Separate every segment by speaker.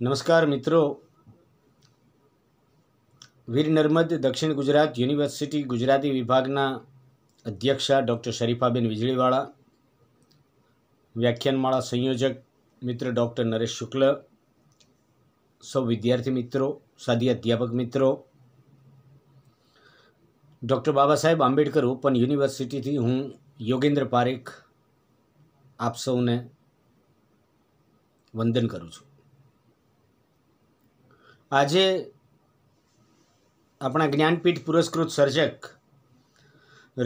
Speaker 1: નમસ્કાર મિત્રો વીર નર્મદ દક્ષિણ ગુજરાત યુનિવર્સિટી ગુજરાતી વિભાગના અધ્યક્ષા ડૉક્ટર શરીફાબેન વીજળીવાળા વ્યાખ્યાનમાળા સંયોજક મિત્ર ડૉક્ટર નરેશ શુક્લ સૌ વિદ્યાર્થી મિત્રો સાદી અધ્યાપક મિત્રો ડૉક્ટર બાબા સાહેબ આંબેડકર ઓપન યુનિવર્સિટીથી હું યોગેન્દ્ર પારેખ આપ સૌને વંદન કરું છું આજે આપણા જ્ઞાનપીઠ પુરસ્કૃત સર્જક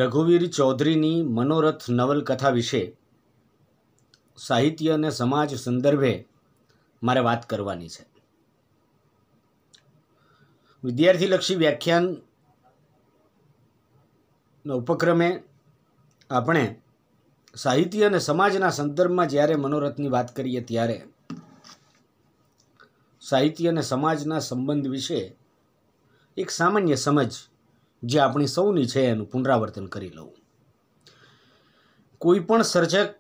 Speaker 1: રઘુવીર ચૌધરીની મનોરથ નવલકથા વિશે સાહિત્ય અને સમાજ સંદર્ભે મારે વાત કરવાની છે વિદ્યાર્થીલક્ષી વ્યાખ્યાનના ઉપક્રમે આપણે સાહિત્ય અને સમાજના સંદર્ભમાં જ્યારે મનોરથની વાત કરીએ ત્યારે સાહિત્ય અને સમાજના સંબંધ વિશે એક સામાન્ય સમજ જે આપણી સૌની છે એનું પુનરાવર્તન કરી લઉં કોઈપણ સર્જક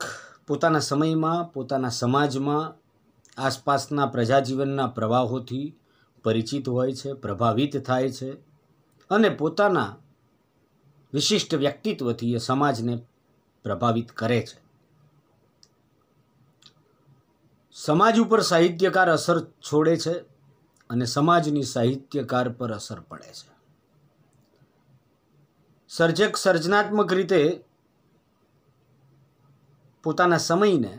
Speaker 1: પોતાના સમયમાં પોતાના સમાજમાં આસપાસના પ્રજાજીવનના પ્રવાહોથી પરિચિત હોય છે પ્રભાવિત થાય છે અને પોતાના વિશિષ્ટ વ્યક્તિત્વથી એ સમાજને પ્રભાવિત કરે છે સમાજ ઉપર સાહિત્યકાર અસર છોડે છે અને સમાજની સાહિત્યકાર પર અસર પડે છે સર્જક સર્જનાત્મક રીતે પોતાના સમયને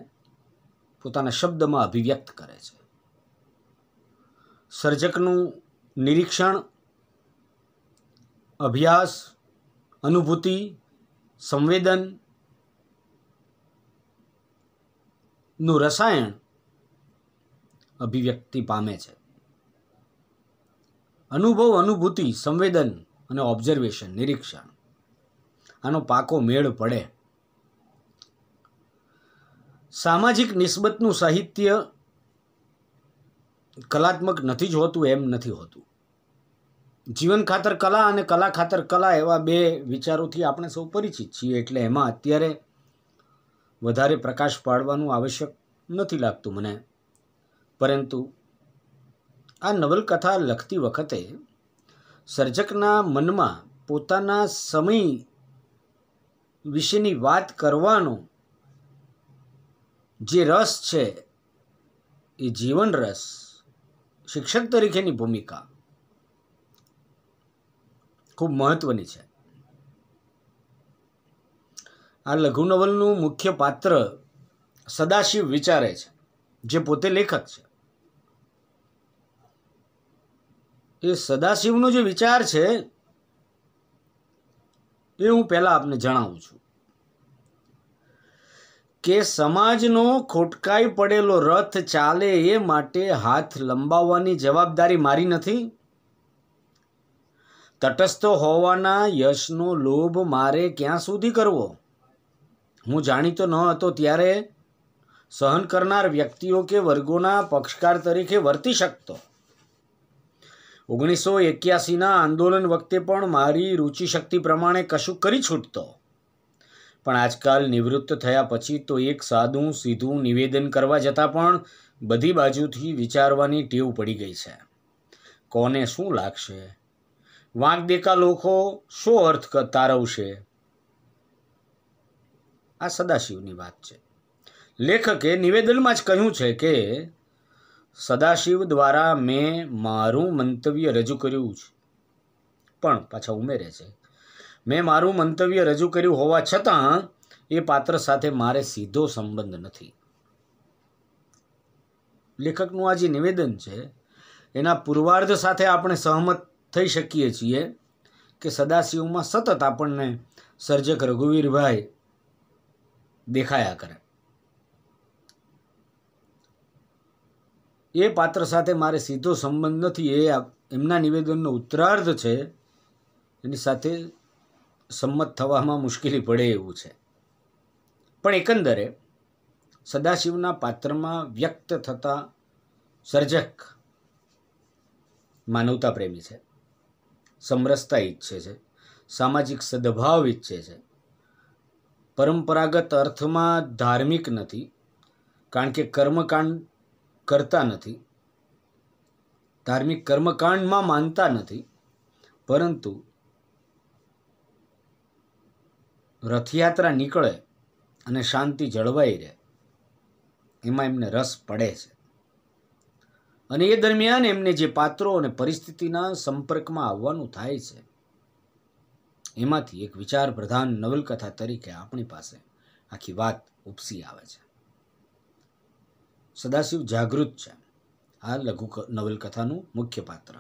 Speaker 1: પોતાના શબ્દમાં અભિવ્યક્ત કરે છે સર્જકનું નિરીક્ષણ અભ્યાસ અનુભૂતિ સંવેદન નું રસાયણ અભિવ્યક્તિ પામે છે અનુભવ અનુભૂતિ સંવેદન અને ઓબ્ઝર્વેશન નિરીક્ષણ આનો પાકો મેળ પડે સામાજિક નિસ્બતનું સાહિત્ય કલાત્મક નથી જ હોતું એમ નથી હોતું જીવન ખાતર કલા અને કલા ખાતર કલા એવા બે વિચારોથી આપણે સૌ પરિચિત છીએ એટલે એમાં અત્યારે વધારે પ્રકાશ પાડવાનું આવશ્યક નથી લાગતું મને પરંતુ આ નવલકથા લખતી વખતે સર્જકના મનમાં પોતાના સમય વિશેની વાત કરવાનો જે રસ છે એ જીવન રસ શિક્ષક તરીકેની ભૂમિકા ખૂબ મહત્વની છે આ લઘુ નવલનું મુખ્ય પાત્ર સદાશિવ વિચારે છે જે પોતે લેખક છે એ સદાશિવનો જે વિચાર છે એ હું પહેલાં આપને જણાવું છું કે સમાજનો ખોટકાઈ પડેલો રથ ચાલે એ માટે હાથ લંબાવવાની જવાબદારી મારી નથી તટસ્થ હોવાના યશનો લોભ મારે ક્યાં સુધી કરવો હું જાણીતો ન હતો ત્યારે સહન કરનાર વ્યક્તિઓ કે વર્ગોના પક્ષકાર તરીકે વર્તી શકતો ઓગણીસો એક્યાસીના આંદોલન વખતે પણ મારી શક્તિ પ્રમાણે કશું કરી છૂટતો પણ આજકાલ નિવૃત્ત થયા પછી તો એક સાદું સીધું નિવેદન કરવા જતાં પણ બધી બાજુથી વિચારવાની ટેવ પડી ગઈ છે કોને શું લાગશે વાંકદેકા લોકો શું અર્થ તારવશે આ સદાશિવની વાત છે લેખકે નિવેદનમાં જ કહ્યું છે કે સદાશિવ દ્વારા મેં મારું મંતવ્ય રજૂ કર્યું છે પણ પાછા ઉમેરે છે મેં મારું મંતવ્ય રજૂ કર્યું હોવા છતાં એ પાત્ર સાથે મારે સીધો સંબંધ નથી લેખકનું આ જે નિવેદન છે એના પૂર્વાર્ધ સાથે આપણે સહમત થઈ શકીએ છીએ કે સદાશિવમાં સતત આપણને સર્જક રઘુવીરભાઈ દેખાયા કરે એ પાત્ર સાથે મારે સીધો સંબંધ નથી એ એમના નિવેદનનો ઉત્તરાર્ધ છે એની સાથે સંમત થવામાં મુશ્કેલી પડે એવું છે પણ એકંદરે સદાશિવના પાત્રમાં વ્યક્ત થતા સર્જક માનવતા પ્રેમી છે સમરસતા ઈચ્છે છે સામાજિક સદભાવ ઈચ્છે છે પરંપરાગત અર્થમાં ધાર્મિક નથી કારણ કે કર્મકાંડ કરતા નથી ધાર્મિક કર્મકાંડમાં માનતા નથી પરંતુ રથયાત્રા નીકળે અને શાંતિ જળવાઈ રહે એમાં એમને રસ પડે છે અને એ દરમિયાન એમને જે પાત્રો અને પરિસ્થિતિના સંપર્કમાં આવવાનું થાય છે એમાંથી એક વિચાર પ્રધાન નવલકથા તરીકે આપણી પાસે આખી વાત ઉપસી આવે છે સદાશિવ જાગૃત છે આ લઘુ નવલકથાનું મુખ્ય પાત્ર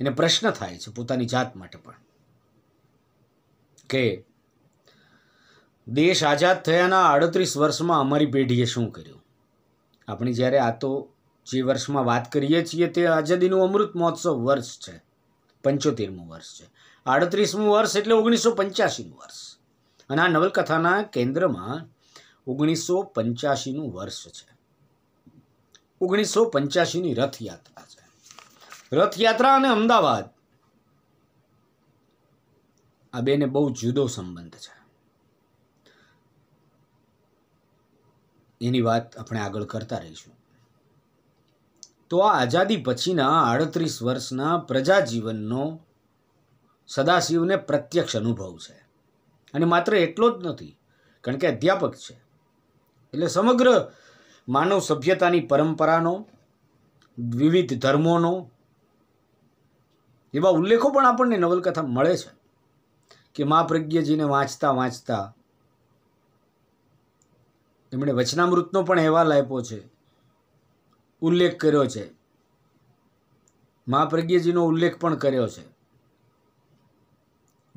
Speaker 1: એને પ્રશ્ન થાય છે પોતાની જાત માટે પણ કે દેશ આઝાદ થયાના આડત્રીસ વર્ષમાં અમારી પેઢીએ શું કર્યું આપણી જ્યારે આ તો જે વર્ષમાં વાત કરીએ છીએ તે આઝાદીનું અમૃત મહોત્સવ વર્ષ છે પંચોતેરમું વર્ષ છે આડત્રીસમું વર્ષ એટલે ઓગણીસો પંચ્યાસીનું વર્ષ અને આ નવલકથાના કેન્દ્રમાં ઓગણીસો પંચ્યાસીનું વર્ષ છે ઓગણીસો પંચ્યાસીની રથયાત્રા છે રથયાત્રા અને અમદાવાદ આ બેને બહુ જુદો સંબંધ છે એની વાત આપણે આગળ કરતા રહીશું તો આ આઝાદી પછીના આડત્રીસ વર્ષના પ્રજાજીવનનો સદાશિવને પ્રત્યક્ષ અનુભવ છે અને માત્ર એટલો જ નથી કારણ કે અધ્યાપક છે એટલે સમગ્ર માનવ સભ્યતાની પરંપરાનો વિવિધ ધર્મોનો એવા ઉલ્લેખો પણ આપણને નવલકથા મળે છે કે મહાપ્રજ્ઞજીને વાંચતા વાંચતા એમણે વચનામૃતનો પણ અહેવાલ આપ્યો છે ઉલ્લેખ કર્યો છે મહાપ્રજ્ઞજીનો ઉલ્લેખ પણ કર્યો છે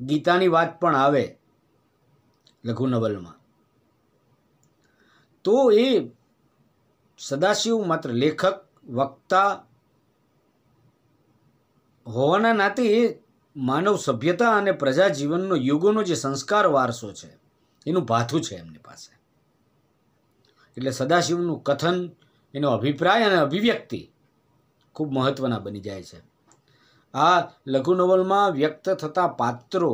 Speaker 1: ગીતાની વાત પણ આવે લઘુ નવલમાં તો એ સદાશિવ માત્ર લેખક વક્તા હોવાના નાતે માનવ સભ્યતા અને પ્રજાજીવનનો યુગોનો જે સંસ્કાર વારસો છે એનું ભાથું છે એમની પાસે એટલે સદાશિવનું કથન એનો અભિપ્રાય અને અભિવ્યક્તિ ખૂબ મહત્ત્વના બની જાય છે આ લઘુ નવલમાં વ્યક્ત થતા પાત્રો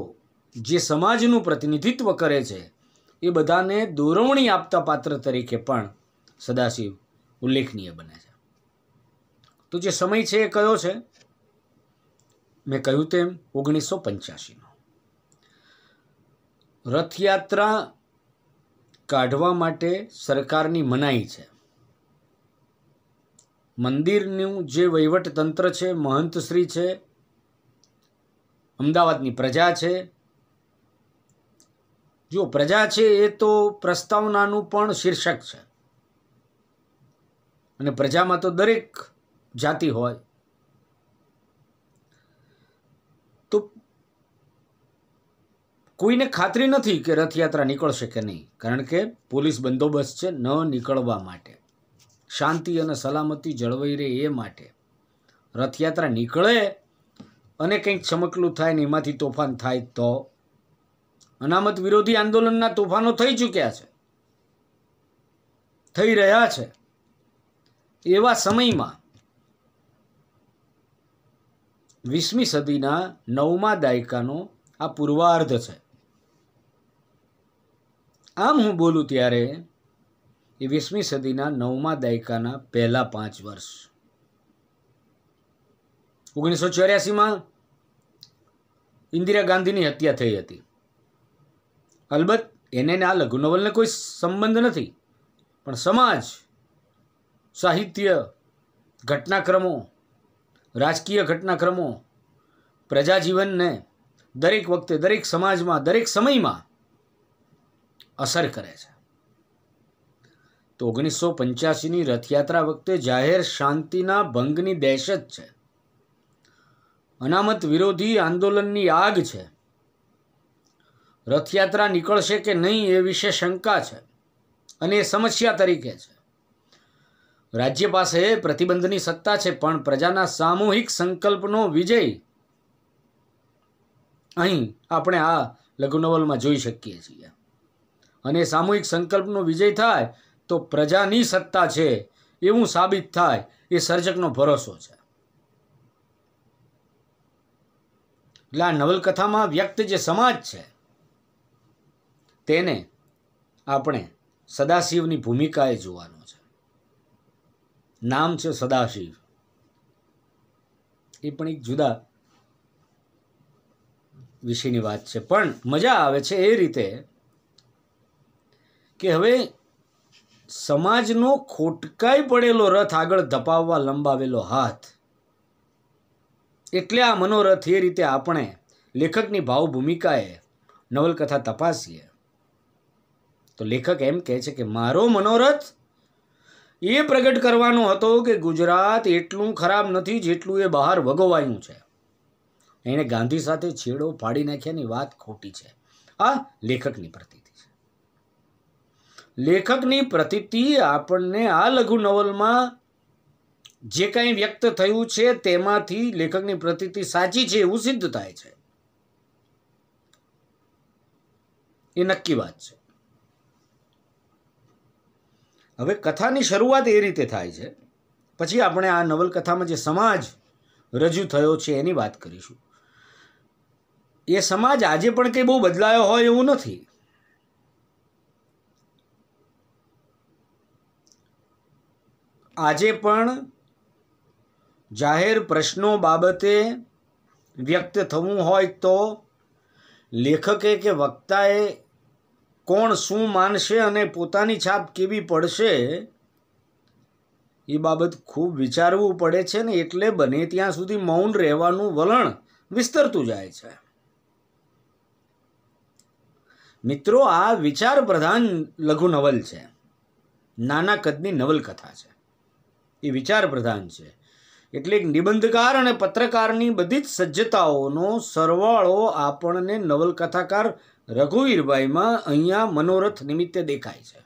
Speaker 1: જે સમાજનું પ્રતિનિધિત્વ કરે છે એ બધાને દોરવણી આપતા પાત્ર તરીકે પણ સદાશિવ ઉલ્લેખનીય બને છે તો જે સમય છે એ કયો છે મેં કહ્યું તેમ ઓગણીસો પંચ્યાસીનો રથયાત્રા કાઢવા માટે સરકારની મનાઈ છે મંદિરનું જે વહીવટતંત્ર છે મહંતશ્રી છે અમદાવાદની પ્રજા છે જો પ્રજા છે એ તો પ્રસ્તાવનાનું પણ શીર્ષક છે અને પ્રજામાં તો દરેક જાતિ હોય તો કોઈને ખાતરી નથી કે રથયાત્રા નીકળશે કે નહીં કારણ કે પોલીસ બંદોબસ્ત છે ન નીકળવા માટે શાંતિ અને સલામતી જળવાઈ રહે એ માટે રથયાત્રા નીકળે અને કંઈક ચમકલું થાય ને એમાંથી તોફાન થાય તો અનામત વિરોધી આંદોલનના તોફાનો થઈ ચૂક્યા છે થઈ રહ્યા છે એવા સમયમાં વીસમી સદીના નવમા દાયકાનો આ પૂર્વાર્ધ છે આમ હું બોલું ત્યારે એ વીસમી સદીના નવમા દાયકાના પહેલા પાંચ વર્ષ ઓગણીસો ચોર્યાસીમાં ઇન્દિરા ગાંધીની હત્યા થઈ હતી અલબત્ત એને આ લઘુનોવલને કોઈ સંબંધ નથી પણ સમાજ સાહિત્ય ઘટનાક્રમો રાજકીય ઘટનાક્રમો પ્રજાજીવનને દરેક વખતે દરેક સમાજમાં દરેક સમયમાં અસર કરે છે તો ઓગણીસો પંચ્યાસીની રથયાત્રા વખતે જાહેર શાંતિના ભંગની દહેશત છે અનામત વિરોધી આંદોલનની આગ છે રથયાત્રા નીકળશે કે નહીં એ વિશે શંકા છે અને એ સમસ્યા તરીકે છે રાજ્ય પાસે પ્રતિબંધની સત્તા છે પણ પ્રજાના સામૂહિક સંકલ્પનો વિજય અહીં આપણે આ લઘુ જોઈ શકીએ છીએ અને સામૂહિક સંકલ્પનો વિજય થાય તો પ્રજાની સત્તા છે એવું સાબિત થાય એ સર્જકનો ભરોસો છે એટલે આ નવલકથામાં વ્યક્ત જે સમાજ છે તેને આપણે સદાશિવની ભૂમિકાએ જોવાનું નામ છે સદાશિવ એ પણ એક જુદા વિશેની વાત છે પણ મજા આવે છે એ રીતે કે હવે સમાજનો ખોટકાઈ પડેલો રથ આગળ ધપાવવા લંબાવેલો હાથ એટલે આ મનોરથ એ રીતે આપણે લેખકની ભાવ ભૂમિકાએ નવલકથા તપાસીએ તો લેખક એમ કહે છે કે મારો મનોરથ એ પ્રગટ કરવાનો હતો કે ગુજરાત એટલું ખરાબ નથી જેટલું એ બહાર વગોવાયું છે એણે ગાંધી સાથે છેડો ફાડી નાખ્યાની વાત ખોટી છે આ લેખકની પ્રતિતિ છે લેખકની પ્રતિતિ આપણને આ લઘુ નવલમાં જે કાંઈ વ્યક્ત થયું છે તેમાંથી લેખકની પ્રતિતિ સાચી છે એવું સિદ્ધ થાય છે એ નક્કી વાત છે હવે કથાની શરૂઆત એ રીતે થાય છે પછી આપણે આ નવલકથામાં જે સમાજ રજૂ થયો છે એની વાત કરીશું એ સમાજ આજે પણ કંઈ બહુ બદલાયો હોય એવું નથી આજે પણ જાહેર પ્રશ્નો બાબતે વ્યક્ત થવું હોય તો લેખકે કે વક્તાએ કોણ શું માનશે અને પોતાની છાપ કેવી પડશે એ બાબત ખૂબ વિચારવું પડે છે ને એટલે બને ત્યાં સુધી મૌન રહેવાનું વલણ વિસ્તરતું જાય છે મિત્રો આ વિચાર પ્રધાન લઘુ નવલ છે નાના કદની નવલકથા છે એ વિચાર પ્રધાન છે એટલે એક નિબંધકાર અને પત્રકારની બધી જ સજ્જતાઓનો સરવાળો આપણને નવલકથાકાર રઘુવીરભાઈમાં અહીંયા મનોરથ નિમિત્તે દેખાય છે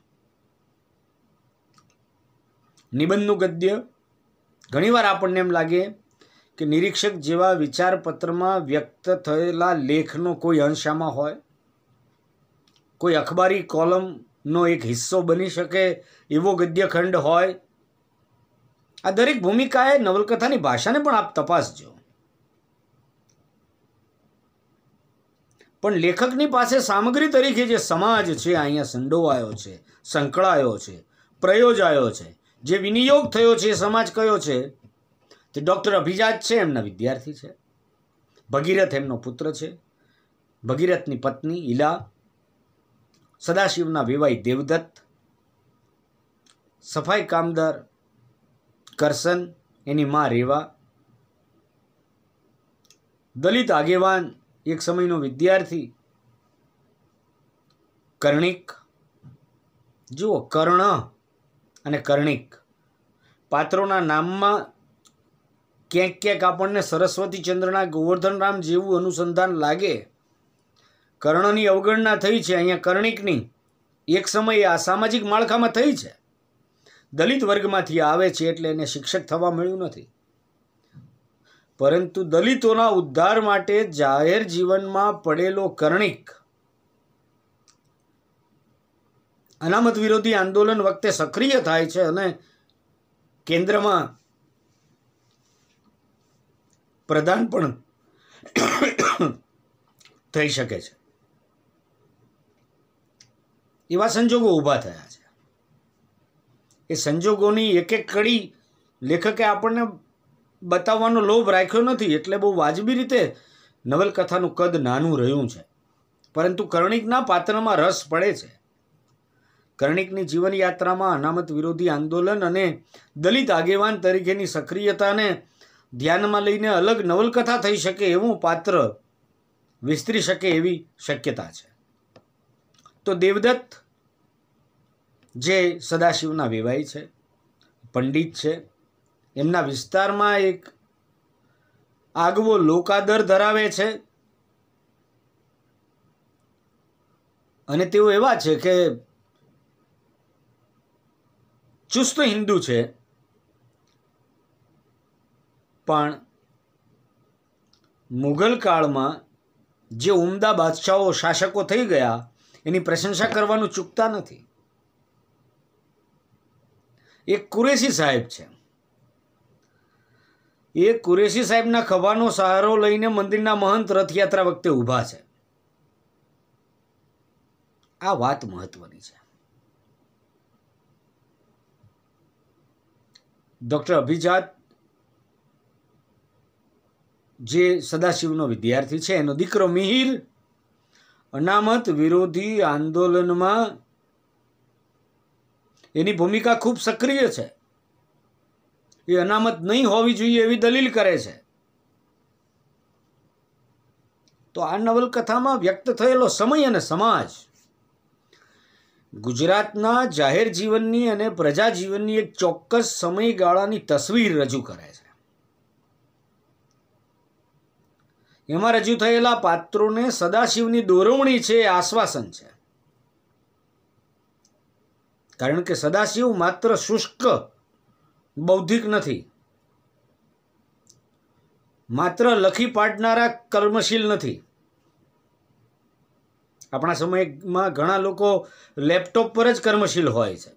Speaker 1: નિબંધનું ગદ્ય ઘણીવાર આપણને એમ લાગે કે નિરીક્ષક જેવા વિચારપત્રમાં વ્યક્ત થયેલા લેખનો કોઈ અંશામાં હોય કોઈ અખબારી કોલમનો એક હિસ્સો બની શકે એવો ગદ્યખંડ હોય આ દરેક ભૂમિકાએ નવલકથાની ભાષાને પણ આપ તપાસજો પણ લેખકની પાસે સામગ્રી તરીકે જે સમાજ છે અહીંયા સંડોવાયો છે સંકળાયો છે પ્રયોજાયો છે જે વિનિયોગ થયો છે એ સમાજ કયો છે તે ડૉક્ટર અભિજાત છે એમના વિદ્યાર્થી છે ભગીરથ એમનો પુત્ર છે ભગીરથની પત્ની ઈલા સદાશિવના વિવાહી દેવદત્ત સફાઈ કામદાર કરસન એની માં રેવા દલિત આગેવાન એક સમયનો વિદ્યાર્થી કર્ણિક જુઓ કર્ણ અને કર્ણિક પાત્રોના નામમાં ક્યાંક ક્યાંક આપણને સરસ્વતી ચંદ્રના રામ જેવું અનુસંધાન લાગે કર્ણની અવગણના થઈ છે અહીંયા કર્ણિકની એક સમયે આ સામાજિક માળખામાં થઈ છે દલિત વર્ગમાંથી આવે છે એટલે એને શિક્ષક થવા મળ્યું નથી પરંતુ દલિતોના ઉદ્ધાર માટે જાહેર જીવનમાં પડેલો કરણિક અનામત વિરોધી આંદોલન વખતે સક્રિય થાય છે અને કેન્દ્રમાં પ્રધાન પણ થઈ શકે છે એવા સંજોગો ઊભા થયા છે એ સંજોગોની એક એક કડી લેખકે આપણને બતાવવાનો લોભ રાખ્યો નથી એટલે બહુ વાજબી રીતે નવલકથાનું કદ નાનું રહ્યું છે પરંતુ કર્ણિકના પાત્રમાં રસ પડે છે કર્ણિકની જીવનયાત્રામાં અનામત વિરોધી આંદોલન અને દલિત આગેવાન તરીકેની સક્રિયતાને ધ્યાનમાં લઈને અલગ નવલકથા થઈ શકે એવું પાત્ર વિસ્તરી શકે એવી શક્યતા છે તો દેવદત્ત જે સદાશિવના વેવાઈ છે પંડિત છે એમના વિસ્તારમાં એક આગવો લોકાદર ધરાવે છે અને તેઓ એવા છે કે ચુસ્ત હિન્દુ છે પણ મુઘલ કાળમાં જે ઉમદા બાદશાહો શાસકો થઈ ગયા એની પ્રશંસા કરવાનું ચૂકતા નથી એક કુરેશી સાહેબ છે એ કુરેશી સાહેબના ખભાનો સહારો લઈને મંદિરના મહંત રથયાત્રા વખતે ઊભા છે આ વાત મહત્વની છે ડૉક્ટર અભિજાત જે સદાશિવનો વિદ્યાર્થી છે એનો દીકરો મિહિર અનામત વિરોધી આંદોલનમાં એની ભૂમિકા ખૂબ સક્રિય છે એ અનામત નહીં હોવી જોઈએ એવી દલીલ કરે છે તો આ નવલકથામાં વ્યક્ત થયેલો સમય અને સમાજ ગુજરાતના જાહેર જીવનની અને પ્રજાજીવનની એક ચોક્કસ સમયગાળાની તસવીર રજૂ કરે છે એમાં રજૂ થયેલા પાત્રોને સદાશિવની દોરવણી છે એ આશ્વાસન છે કારણ કે સદાશિવ માત્ર શુષ્ક બૌદ્ધિક નથી માત્ર લખી પાડનારા કર્મશીલ નથી આપણા સમયમાં ઘણા લોકો લેપટોપ પર જ કર્મશીલ હોય છે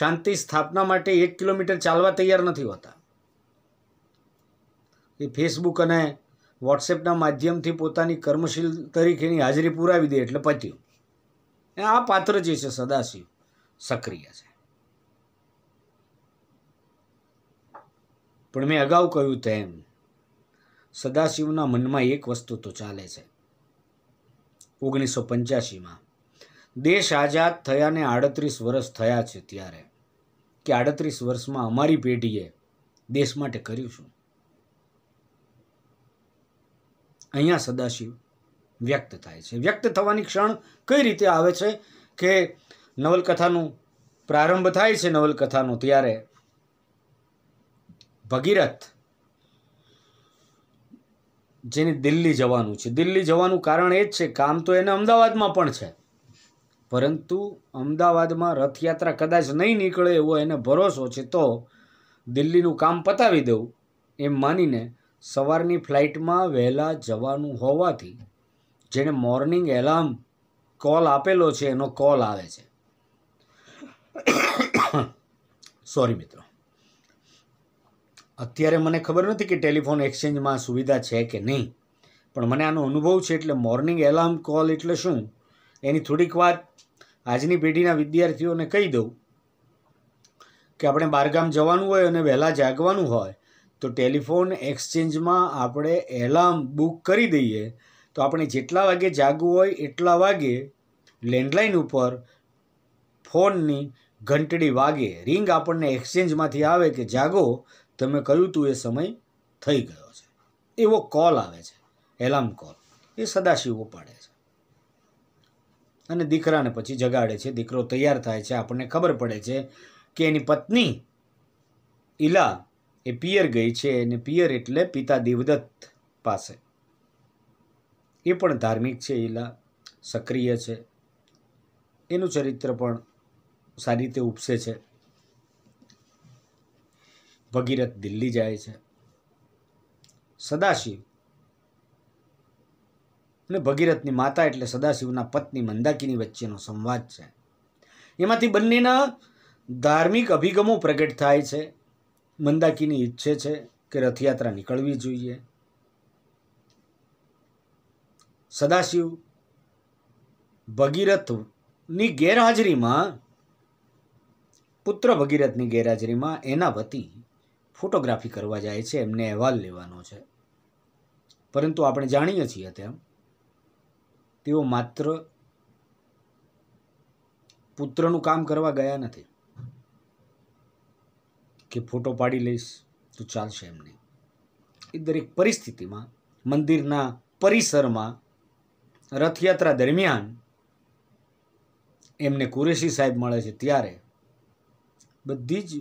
Speaker 1: શાંતિ સ્થાપના માટે એક કિલોમીટર ચાલવા તૈયાર નથી હોતા એ ફેસબુક અને વોટ્સએપના માધ્યમથી પોતાની કર્મશીલ તરીકેની હાજરી પુરાવી દે એટલે પત્યું આ પાત્ર જે છે સદાશિવ સક્રિય છે પણ મેં અગાઉ કહ્યું તેમ સદાશિવના મનમાં એક વસ્તુ તો ચાલે છે ઓગણીસો પંચ્યાસીમાં દેશ આઝાદ થયાને આડત્રીસ વર્ષ થયા છે ત્યારે કે આડત્રીસ વર્ષમાં અમારી પેઢીએ દેશ માટે કર્યું શું અહીંયા સદાશિવ વ્યક્ત થાય છે વ્યક્ત થવાની ક્ષણ કઈ રીતે આવે છે કે નવલકથાનું પ્રારંભ થાય છે નવલકથાનો ત્યારે ભગીરથ જેને દિલ્હી જવાનું છે દિલ્હી જવાનું કારણ એ જ છે કામ તો એને અમદાવાદમાં પણ છે પરંતુ અમદાવાદમાં રથયાત્રા કદાચ નહીં નીકળે એવો એને ભરોસો છે તો દિલ્હીનું કામ પતાવી દઉં એમ માનીને સવારની ફ્લાઇટમાં વહેલા જવાનું હોવાથી જેણે મોર્નિંગ એલાર્મ કોલ આપેલો છે એનો કોલ આવે છે સોરી મિત્રો અત્યારે મને ખબર નથી કે ટેલિફોન એક્સચેન્જમાં સુવિધા છે કે નહીં પણ મને આનો અનુભવ છે એટલે મોર્નિંગ એલાર્મ કોલ એટલે શું એની થોડીક વાત આજની પેઢીના વિદ્યાર્થીઓને કહી દઉં કે આપણે બહારગામ જવાનું હોય અને વહેલા જાગવાનું હોય તો ટેલિફોન એક્સચેન્જમાં આપણે એલાર્મ બુક કરી દઈએ તો આપણે જેટલા વાગે જાગવું હોય એટલા વાગે લેન્ડલાઇન ઉપર ફોનની ઘંટડી વાગે રિંગ આપણને એક્સચેન્જમાંથી આવે કે જાગો તમે કહ્યું તું એ સમય થઈ ગયો છે એવો કોલ આવે છે એલાર્મ કોલ એ સદાશિવો પાડે છે અને દીકરાને પછી જગાડે છે દીકરો તૈયાર થાય છે આપણને ખબર પડે છે કે એની પત્ની ઈલા એ પિયર ગઈ છે અને પિયર એટલે પિતા દેવદત્ત પાસે એ પણ ધાર્મિક છે ઈલા સક્રિય છે એનું ચરિત્ર પણ સારી રીતે ઉપસે છે ભગીરથ દિલ્હી જાય છે સદાશિવ અને ભગીરથની માતા એટલે સદાશિવના પત્ની મંદાકીની વચ્ચેનો સંવાદ છે એમાંથી બંનેના ધાર્મિક અભિગમો પ્રગટ થાય છે મંદાકીની ઈચ્છે છે કે રથયાત્રા નીકળવી જોઈએ સદાશિવ ભગીરથની ગેરહાજરીમાં પુત્ર ભગીરથની ગેરહાજરીમાં એના વતી ફોટોગ્રાફી કરવા જાય છે એમને અહેવાલ લેવાનો છે પરંતુ આપણે જાણીએ છીએ તેમ તેઓ માત્ર પુત્રનું કામ કરવા ગયા નથી કે ફોટો પાડી લઈશ તો ચાલશે એમ નહીં એ દરેક પરિસ્થિતિમાં મંદિરના પરિસરમાં રથયાત્રા દરમિયાન એમને કુરેશી સાહેબ મળે છે ત્યારે બધી જ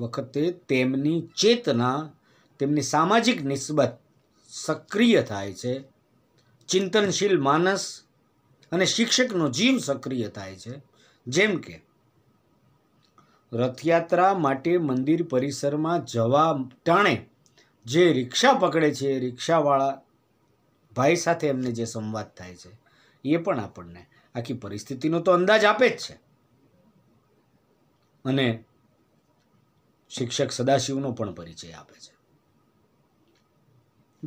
Speaker 1: વખતે તેમની ચેતના તેમની સામાજિક નિસ્બત સક્રિય થાય છે ચિંતનશીલ માનસ અને શિક્ષકનો જીવ સક્રિય થાય છે જેમ કે રથયાત્રા માટે મંદિર પરિસરમાં જવા ટાણે જે રિક્ષા પકડે છે રિક્ષાવાળા ભાઈ સાથે એમને જે સંવાદ થાય છે એ પણ આપણને આખી પરિસ્થિતિનો તો અંદાજ આપે જ છે અને શિક્ષક સદાશિવનો પણ પરિચય આપે છે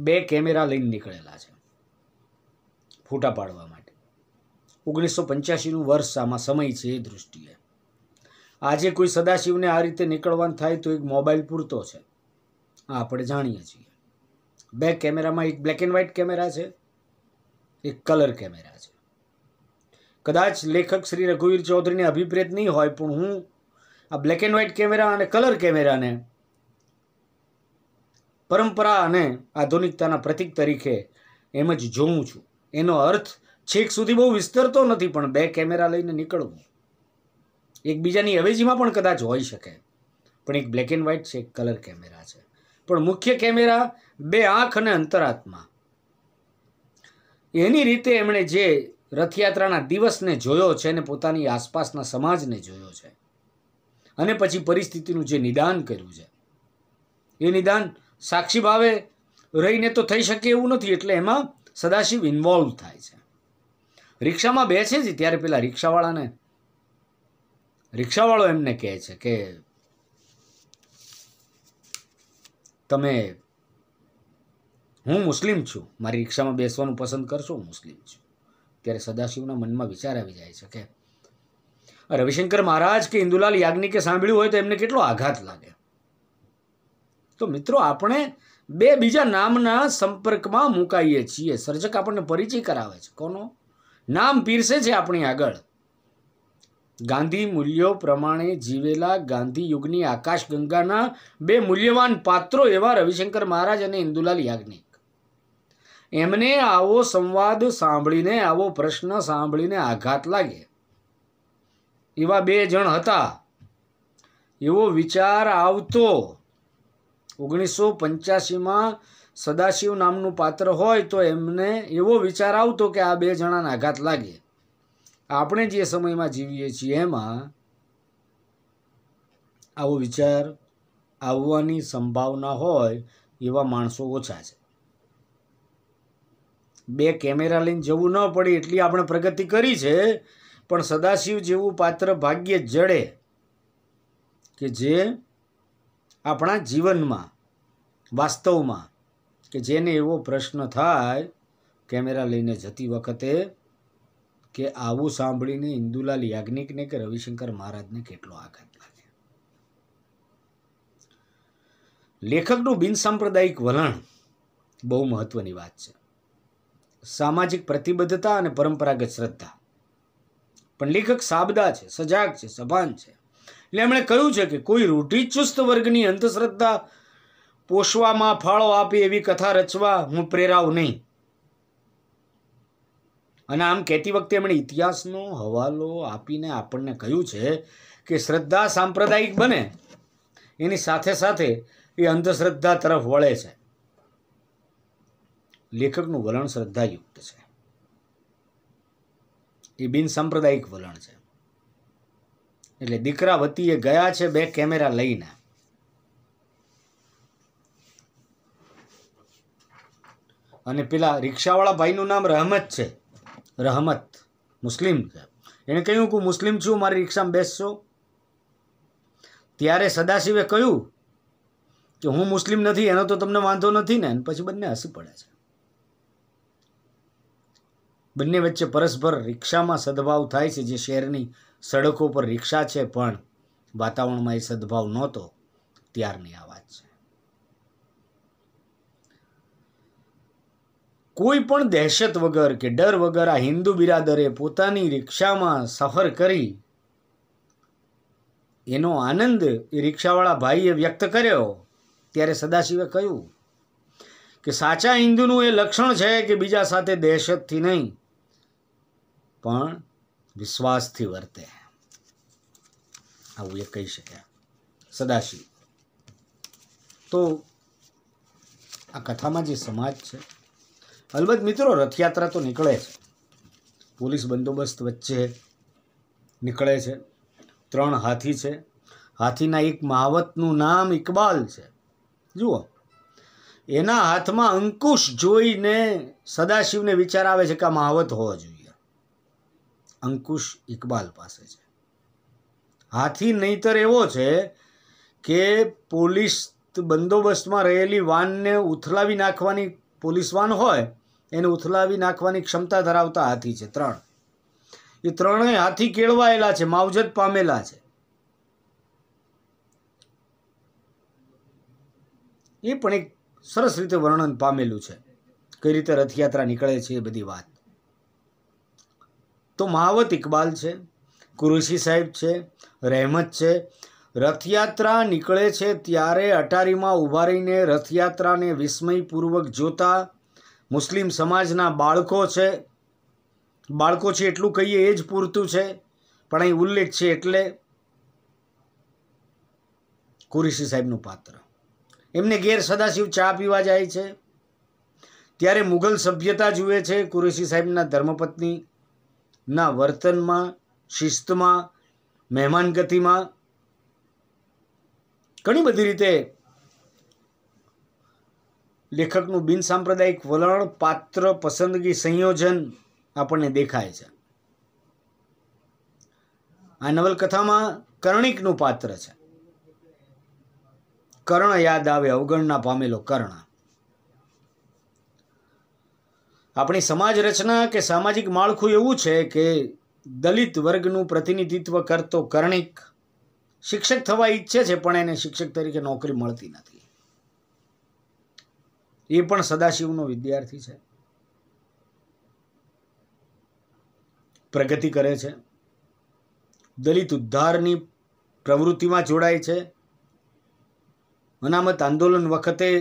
Speaker 1: બે કેમેરા લઈને નીકળેલા છે ફોટા પાડવા માટે ઓગણીસો પંચ્યાસીનું વર્ષ આમાં સમય છે એ દૃષ્ટિએ આજે કોઈ સદાશિવને આ રીતે નીકળવાનું થાય તો એક મોબાઈલ પૂરતો છે આ આપણે જાણીએ છીએ બે કેમેરામાં એક બ્લેક એન્ડ વ્હાઇટ કેમેરા છે એક કલર કેમેરા છે કદાચ લેખક શ્રી રઘુવીર ચૌધરીને અભિપ્રેત નહીં હોય પણ હું આ બ્લેક એન્ડ વ્હાઇટ કેમેરા અને કલર કેમેરાને પરંપરા અને આધુનિકતાના પ્રતિક તરીકે એમ જ જોઉં છું એનો અર્થ છેક સુધી બહુ વિસ્તરતો નથી પણ બે કેમેરા લઈને નીકળવું એકબીજાની અવેજીમાં પણ કદાચ હોઈ શકે પણ એક બ્લેક એન્ડ વ્હાઇટ છે એક કલર કેમેરા છે પણ મુખ્ય કેમેરા બે આંખ અને અંતરાત્મા એની રીતે એમણે જે રથયાત્રાના દિવસને જોયો છે અને પોતાની આસપાસના સમાજને જોયો છે અને પછી પરિસ્થિતિનું જે નિદાન કર્યું છે એ નિદાન સાક્ષી ભાવે રહીને તો થઈ શકે એવું નથી એટલે એમાં સદાશિવ ઇન્વોલ્વ થાય છે રિક્ષામાં બેસે છે ત્યારે પેલા રિક્ષાવાળાને રિક્ષાવાળો એમને કહે છે કે તમે હું મુસ્લિમ છું મારી રિક્ષામાં બેસવાનું પસંદ કરશો હું મુસ્લિમ છું ત્યારે સદાશિવના મનમાં વિચાર આવી જાય છે કે રવિશંકર મહારાજ કે ઇન્દુલાલ યાજ્ઞિકે સાંભળ્યું હોય તો એમને કેટલો આઘાત લાગે તો મિત્રો આપણે બે બીજા નામના સંપર્કમાં મુકાઈએ છીએ સર્જક આપણને પરિચય કરાવે છે કોનો નામ પીરસે છે આપણી આગળ ગાંધી મૂલ્યો પ્રમાણે જીવેલા ગાંધી યુગની આકાશગંગાના બે મૂલ્યવાન પાત્રો એવા રવિશંકર મહારાજ અને ઇન્દુલાલ યાજ્ઞિક એમને આવો સંવાદ સાંભળીને આવો પ્રશ્ન સાંભળીને આઘાત લાગે એવા બે જણ હતા એવો વિચાર આવતો ઓગણીસો પંચ્યાસીમાં સદાશિવ નામનું પાત્ર હોય તો એમને એવો વિચાર આવતો કે આ બે જણાને આઘાત લાગે આપણે જે સમયમાં જીવીએ છીએ એમાં આવો વિચાર આવવાની સંભાવના હોય એવા માણસો ઓછા છે બે કેમેરા લઈને જવું ન પડે એટલી આપણે પ્રગતિ કરી છે પણ સદાશિવ જેવું પાત્ર ભાગ્યે જડે કે જે આપણા જીવનમાં વાસ્તવમાં કે જેને એવો પ્રશ્ન થાય કેમેરા લઈને જતી વખતે કે આવું સાંભળીને ઇન્દુલાલ યાજ્ઞિકને કે રવિશંકર મહારાજને કેટલો આઘાત લાગે લેખકનું બિનસાંપ્રદાયિક વલણ બહુ મહત્વની વાત છે સામાજિક પ્રતિબદ્ધતા અને પરંપરાગત શ્રદ્ધા પણ લેખક સાબદા છે સજાગ છે સભાન છે એટલે એમણે કહ્યું છે કે કોઈ રૂઢિચુસ્ત વર્ગની અંધશ્રદ્ધા પોષવામાં ફાળો આપી એવી કથા રચવા હું પ્રેરાવ નહીં અને આમ કહેતી વખતે એમણે ઇતિહાસનો હવાલો આપીને આપણને કહ્યું છે કે શ્રદ્ધા સાંપ્રદાયિક બને એની સાથે સાથે એ અંધશ્રદ્ધા તરફ વળે છે લેખકનું વલણ શ્રદ્ધાયુક્ત છે એ બિનસાંપ્રદાયિક વલણ છે એટલે દીકરા વતીએ ગયા છે બે કેમેરા લઈને અને પેલા રિક્ષાવાળા ભાઈનું નામ રહમત છે રહમત મુસ્લિમ છે એણે કહ્યું કે હું મુસ્લિમ છું મારી રિક્ષામાં બેસશો ત્યારે સદાશિવે કહ્યું કે હું મુસ્લિમ નથી એનો તો તમને વાંધો નથી ને પછી બંને હસી પડે છે બંને વચ્ચે પરસ્પર રિક્ષામાં સદભાવ થાય છે જે શહેરની સડકો પર રિક્ષા છે પણ વાતાવરણમાં એ સદભાવ નહોતો ત્યારની આ વાત છે કોઈ પણ દહેશત વગર કે ડર વગર આ હિન્દુ બિરાદરે પોતાની રિક્ષામાં સફર કરી એનો આનંદ એ રિક્ષાવાળા ભાઈએ વ્યક્ત કર્યો ત્યારે સદાશિવે કહ્યું કે સાચા હિન્દુનું એ લક્ષણ છે કે બીજા સાથે દહેશતથી નહીં પણ વિશ્વાસથી વર્તે આવું એ કહી શક્યા સદાશિવ તો આ કથામાં જે સમાજ છે અલબત્ત મિત્રો રથયાત્રા તો નીકળે છે પોલીસ બંદોબસ્ત વચ્ચે નીકળે છે ત્રણ હાથી છે હાથીના એક મહાવતનું નામ ઇકબાલ છે જુઓ એના હાથમાં અંકુશ જોઈને સદાશિવને વિચાર આવે છે કે આ મહાવત હોવો જોઈએ અંકુશ ઇકબાલ પાસે છે હાથી નહીતર એવો છે કે પોલીસ બંદોબસ્તમાં રહેલી વાનને ઉથલાવી નાખવાની પોલીસ વાન હોય એને ઉથલાવી નાખવાની ક્ષમતા ધરાવતા હાથી છે ત્રણ એ ત્રણેય હાથી કેળવાયેલા છે માવજત પામેલા છે એ પણ એક સરસ રીતે વર્ણન પામેલું છે કઈ રીતે રથયાત્રા નીકળે છે એ બધી વાત તો મહાવત ઇકબાલ છે કુરુશી સાહેબ છે રહેમત છે રથયાત્રા નીકળે છે ત્યારે અટારીમાં ઊભા રહીને રથયાત્રાને વિસ્મયપૂર્વક જોતા મુસ્લિમ સમાજના બાળકો છે બાળકો છે એટલું કહીએ એ જ પૂરતું છે પણ અહીં ઉલ્લેખ છે એટલે કુરિશી સાહેબનું પાત્ર એમને ઘેર સદાશિવ ચા પીવા જાય છે ત્યારે મુઘલ સભ્યતા જુએ છે કુરેશી સાહેબના ધર્મપત્ની ના વર્તનમાં શિસ્તમાં મહેમાનગતિમાં ઘણી બધી રીતે લેખકનું બિનસાંપ્રદાયિક વલણ પાત્ર પસંદગી સંયોજન આપણને દેખાય છે આ નવલકથામાં કર્ણિકનું પાત્ર છે કર્ણ યાદ આવે અવગણના પામેલો કર્ણ આપણી સમાજ રચના કે સામાજિક માળખું એવું છે કે દલિત વર્ગનું પ્રતિનિધિત્વ કરતો કરણિક શિક્ષક થવા ઈચ્છે છે પણ એને શિક્ષક તરીકે નોકરી મળતી નથી એ પણ સદાશિવનો વિદ્યાર્થી છે પ્રગતિ કરે છે દલિત ઉદ્ધારની પ્રવૃત્તિમાં જોડાય છે અનામત આંદોલન વખતે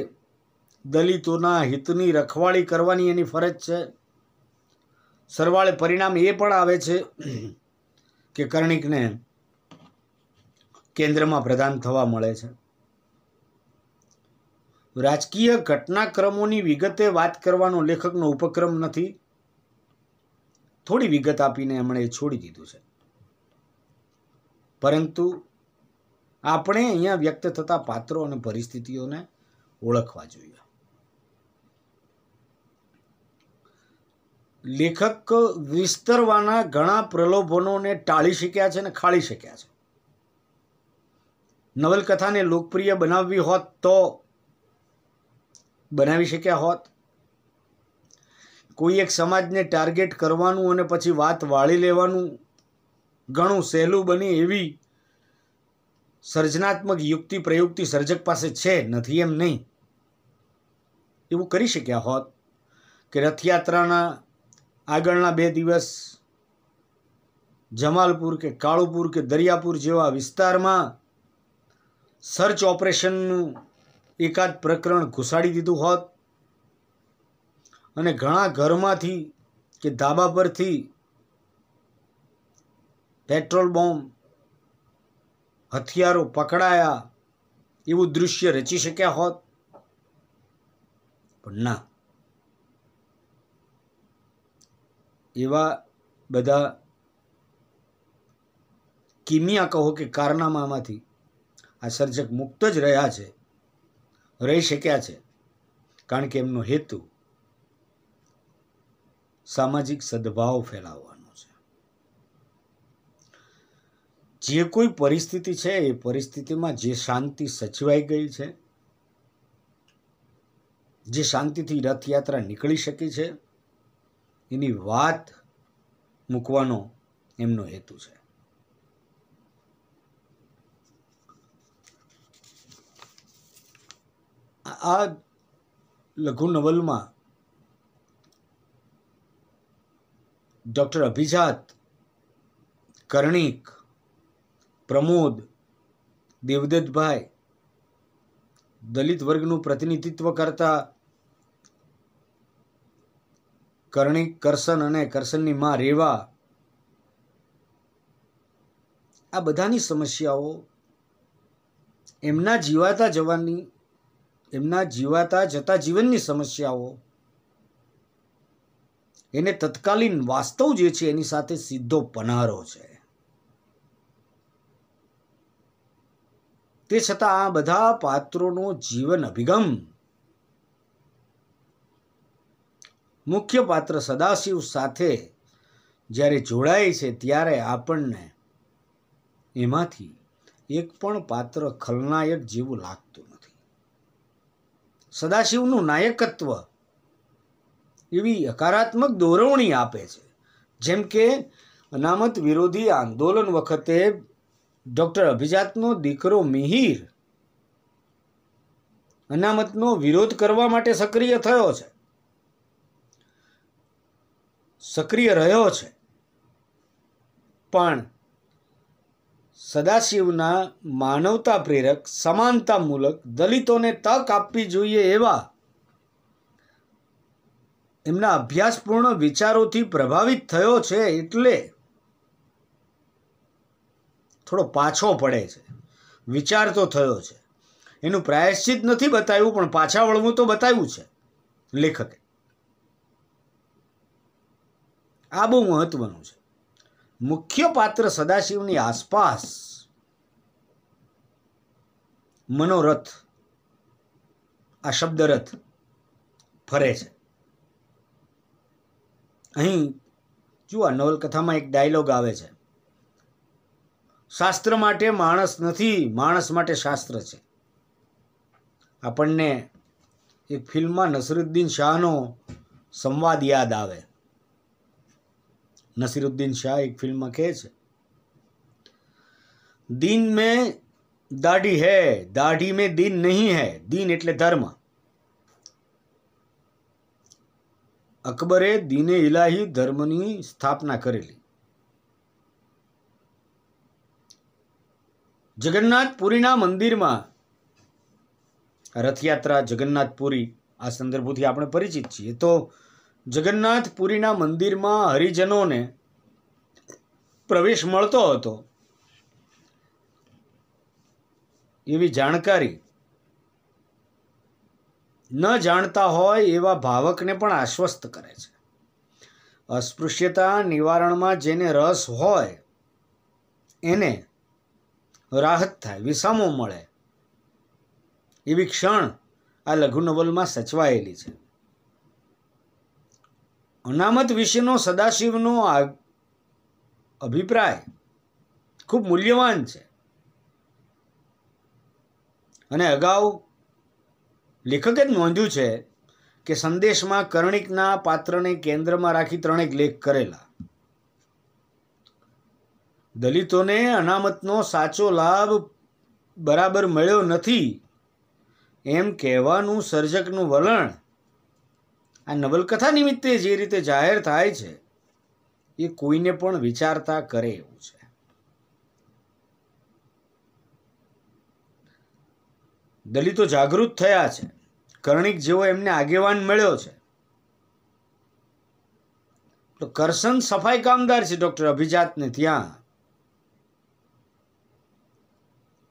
Speaker 1: દલિતોના હિતની રખવાળી કરવાની એની ફરજ છે સરવાળે પરિણામ એ પણ આવે છે કે કર્ણિકને કેન્દ્રમાં પ્રદાન થવા મળે છે રાજકીય ઘટનાક્રમોની વિગતે વાત કરવાનો લેખકનો ઉપક્રમ નથી થોડી વિગત આપીને એમણે છોડી દીધું છે પરંતુ આપણે અહીંયા વ્યક્ત થતા પાત્રો અને પરિસ્થિતિઓને ઓળખવા જોઈએ લેખક વિસ્તરવાના ઘણા પ્રલોભનોને ટાળી શક્યા છે અને ખાળી શક્યા છે નવલકથાને લોકપ્રિય બનાવવી હોત તો બનાવી શક્યા હોત કોઈ એક સમાજને ટાર્ગેટ કરવાનું અને પછી વાત વાળી લેવાનું ઘણું સહેલું બને એવી સર્જનાત્મક યુક્તિ પ્રયુક્તિ સર્જક પાસે છે નથી એમ નહીં એવું કરી શક્યા હોત કે રથયાત્રાના આગળના બે દિવસ જમાલપુર કે કાળુપુર કે દરિયાપુર જેવા વિસ્તારમાં સર્ચ ઓપરેશનનું એકાદ પ્રકરણ ઘુસાડી દીધું હોત અને ઘણા ઘરમાંથી કે ધાબા પરથી પેટ્રોલ બોમ્બ હથિયારો પકડાયા એવું દૃશ્ય રચી શક્યા હોત પણ ના એવા બધા કિમિયા કહો કે કારનામામાંથી આ સર્જક મુક્ત જ રહ્યા છે રહી શક્યા છે કારણ કે એમનો હેતુ સામાજિક સદભાવ ફેલાવવાનો છે જે કોઈ પરિસ્થિતિ છે એ પરિસ્થિતિમાં જે શાંતિ સચવાઈ ગઈ છે જે શાંતિથી રથયાત્રા નીકળી શકી છે એની વાત મૂકવાનો એમનો હેતુ છે આ લઘુ નવલમાં ડૉક્ટર અભિજાત કર્ણિક પ્રમોદ દેવદત્તભાઈ દલિત વર્ગનું પ્રતિનિધિત્વ કરતા કરણી કરશન અને કરસનની માં રેવા આ બધાની સમસ્યાઓ એમના જીવાતા જવાની એમના જીવાતા જતા જીવનની સમસ્યાઓ એને તત્કાલીન વાસ્તવ જે છે એની સાથે સીધો પનારો છે તે છતાં આ બધા પાત્રોનો જીવન અભિગમ મુખ્ય પાત્ર સદાશિવ સાથે જ્યારે જોડાય છે ત્યારે આપણને એમાંથી એક પણ પાત્ર ખલનાયક જેવું લાગતું નથી સદાશિવનું નાયકત્વ એવી હકારાત્મક દોરવણી આપે છે જેમ કે અનામત વિરોધી આંદોલન વખતે ડૉક્ટર અભિજાતનો દીકરો મિહિર અનામતનો વિરોધ કરવા માટે સક્રિય થયો છે સક્રિય રહ્યો છે પણ સદાશિવના માનવતા પ્રેરક સમાનતામૂલક દલિતોને તક આપવી જોઈએ એવા એમના અભ્યાસપૂર્ણ વિચારોથી પ્રભાવિત થયો છે એટલે થોડો પાછો પડે છે વિચાર તો થયો છે એનું પ્રાયશ્ચિત નથી બતાવ્યું પણ પાછા વળવું તો બતાવ્યું છે લેખકે આ બહુ મહત્વનું છે મુખ્ય પાત્ર સદાશિવની આસપાસ મનોરથ આ શબ્દરથ ફરે છે અહીં જુઓ નવલકથામાં એક ડાયલોગ આવે છે શાસ્ત્ર માટે માણસ નથી માણસ માટે શાસ્ત્ર છે આપણને એક ફિલ્મમાં નસરુદ્દીન શાહનો સંવાદ યાદ આવે नसीरुद्दीन शाह एक फिल्म में છે દિન મેં દાઢી હે દાઢી મેં દિન નહીં હે દિન એટલે ધર્મ અકબરે દીને ઇલાહી ધર્મની સ્થાપના કરેલી જગન્નાથપુરીના મંદિરમાં રથયાત્રા જગન્નાથપુરી આ સંદર્ભોથી આપણે પરિચિત છીએ તો જગન્નાથપુરીના મંદિરમાં હરિજનોને પ્રવેશ મળતો હતો એવી જાણકારી ન જાણતા હોય એવા ભાવકને પણ આશ્વસ્ત કરે છે અસ્પૃશ્યતા નિવારણમાં જેને રસ હોય એને રાહત થાય વિસામો મળે એવી ક્ષણ આ લઘુ નવલમાં સચવાયેલી છે અનામત વિશેનો સદાશિવનો આ અભિપ્રાય ખૂબ મૂલ્યવાન છે અને અગાઉ લેખકે જ નોંધ્યું છે કે સંદેશમાં કરણિકના પાત્રને કેન્દ્રમાં રાખી ત્રણેક લેખ કરેલા દલિતોને અનામતનો સાચો લાભ બરાબર મળ્યો નથી એમ કહેવાનું સર્જકનું વલણ આ નવલકથા નિમિત્તે જે રીતે જાહેર થાય છે એ કોઈને પણ વિચારતા કરે એવું છે દલિતો જાગૃત થયા છે કર્ણિક જેવો એમને આગેવાન મળ્યો છે તો કરસન સફાઈ કામદાર છે ડૉક્ટર અભિજાતને ત્યાં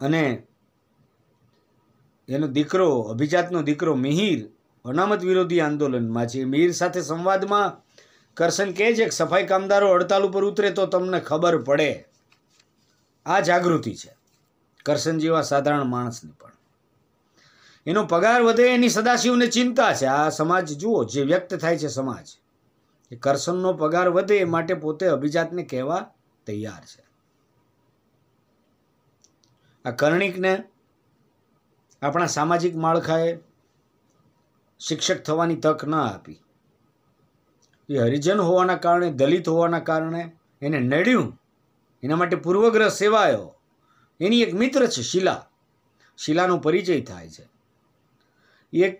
Speaker 1: અને એનો દીકરો અભિજાતનો દીકરો મિહિર અનામત વિરોધી આંદોલનમાં છીએ મીર સાથે સંવાદમાં કરશન કહે છે કે સફાઈ કામદારો હડતાલ ઉપર ઉતરે તો તમને ખબર પડે આ જાગૃતિ છે કરશન જેવા સાધારણ માણસને પણ એનો પગાર વધે એની સદાશિવને ચિંતા છે આ સમાજ જુઓ જે વ્યક્ત થાય છે સમાજ એ કરશનનો પગાર વધે એ માટે પોતે અભિજાતને કહેવા તૈયાર છે આ કર્ણિકને આપણા સામાજિક માળખાએ શિક્ષક થવાની તક ન આપી એ હરિજન હોવાના કારણે દલિત હોવાના કારણે એને નડ્યું એના માટે પૂર્વગ્રહ સેવાયો એની એક મિત્ર છે શિલા શિલાનો પરિચય થાય છે એક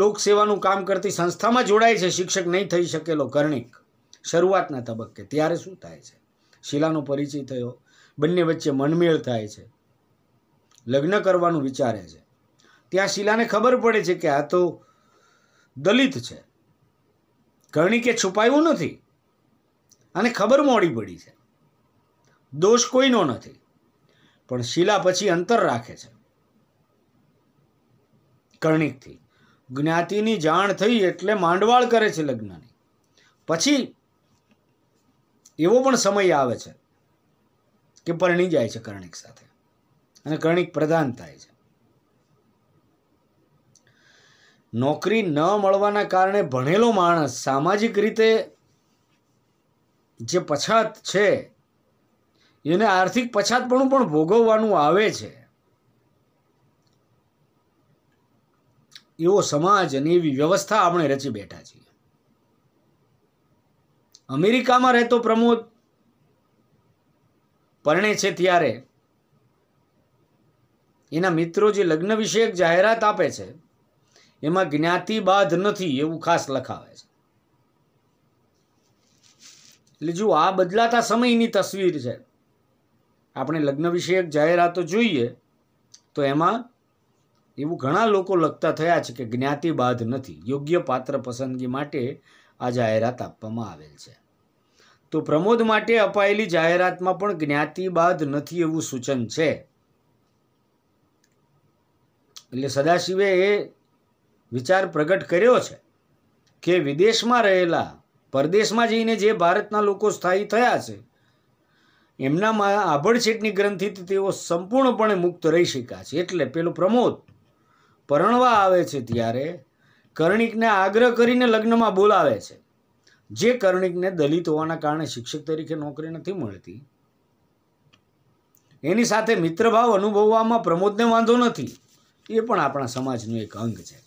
Speaker 1: લોકસેવાનું કામ કરતી સંસ્થામાં જોડાય છે શિક્ષક નહીં થઈ શકેલો કર્ણિક શરૂઆતના તબક્કે ત્યારે શું થાય છે શિલાનો પરિચય થયો બંને વચ્ચે મનમેળ થાય છે લગ્ન કરવાનું વિચારે છે ત્યાં શીલાને ખબર પડે છે કે આ તો દલિત છે કર્ણિકે છુપાયું નથી અને ખબર મોડી પડી છે દોષ કોઈનો નથી પણ શિલા પછી અંતર રાખે છે કર્ણિકથી જ્ઞાતિની જાણ થઈ એટલે માંડવાળ કરે છે લગ્નની પછી એવો પણ સમય આવે છે કે પરણી જાય છે કર્ણિક સાથે અને કર્ણિક પ્રધાન થાય છે નોકરી ન મળવાના કારણે ભણેલો માણસ સામાજિક રીતે જે પછાત છે એને આર્થિક પછાતપણું પણ ભોગવવાનું આવે છે એવો સમાજ અને એવી વ્યવસ્થા આપણે રચી બેઠા છીએ અમેરિકામાં રહેતો પ્રમોદ પરણે છે ત્યારે એના મિત્રો જે લગ્ન વિષયક જાહેરાત આપે છે એમાં જ્ઞાતિબાધ નથી એવું ખાસ લખાવે છે એટલે જો આ બદલાતા સમયની તસવીર છે આપણે લગ્ન વિષયક જાહેરાતો જોઈએ તો એમાં એવું ઘણા લોકો લખતા થયા છે કે જ્ઞાતિબાધ નથી યોગ્ય પાત્ર પસંદગી માટે આ જાહેરાત આપવામાં આવેલ છે તો પ્રમોદ માટે અપાયેલી જાહેરાતમાં પણ જ્ઞાતિબાદ નથી એવું સૂચન છે એટલે સદાશિવે એ વિચાર પ્રગટ કર્યો છે કે વિદેશમાં રહેલા પરદેશમાં જઈને જે ભારતના લોકો સ્થાયી થયા છે એમનામાં આભડછેટની ગ્રંથિથી તેઓ સંપૂર્ણપણે મુક્ત રહી શક્યા છે એટલે પેલો પ્રમોદ પરણવા આવે છે ત્યારે કર્ણિકને આગ્રહ કરીને લગ્નમાં બોલાવે છે જે કર્ણિકને દલિત હોવાના કારણે શિક્ષક તરીકે નોકરી નથી મળતી એની સાથે મિત્રભાવ અનુભવવામાં પ્રમોદને વાંધો નથી એ પણ આપણા સમાજનું એક અંગ છે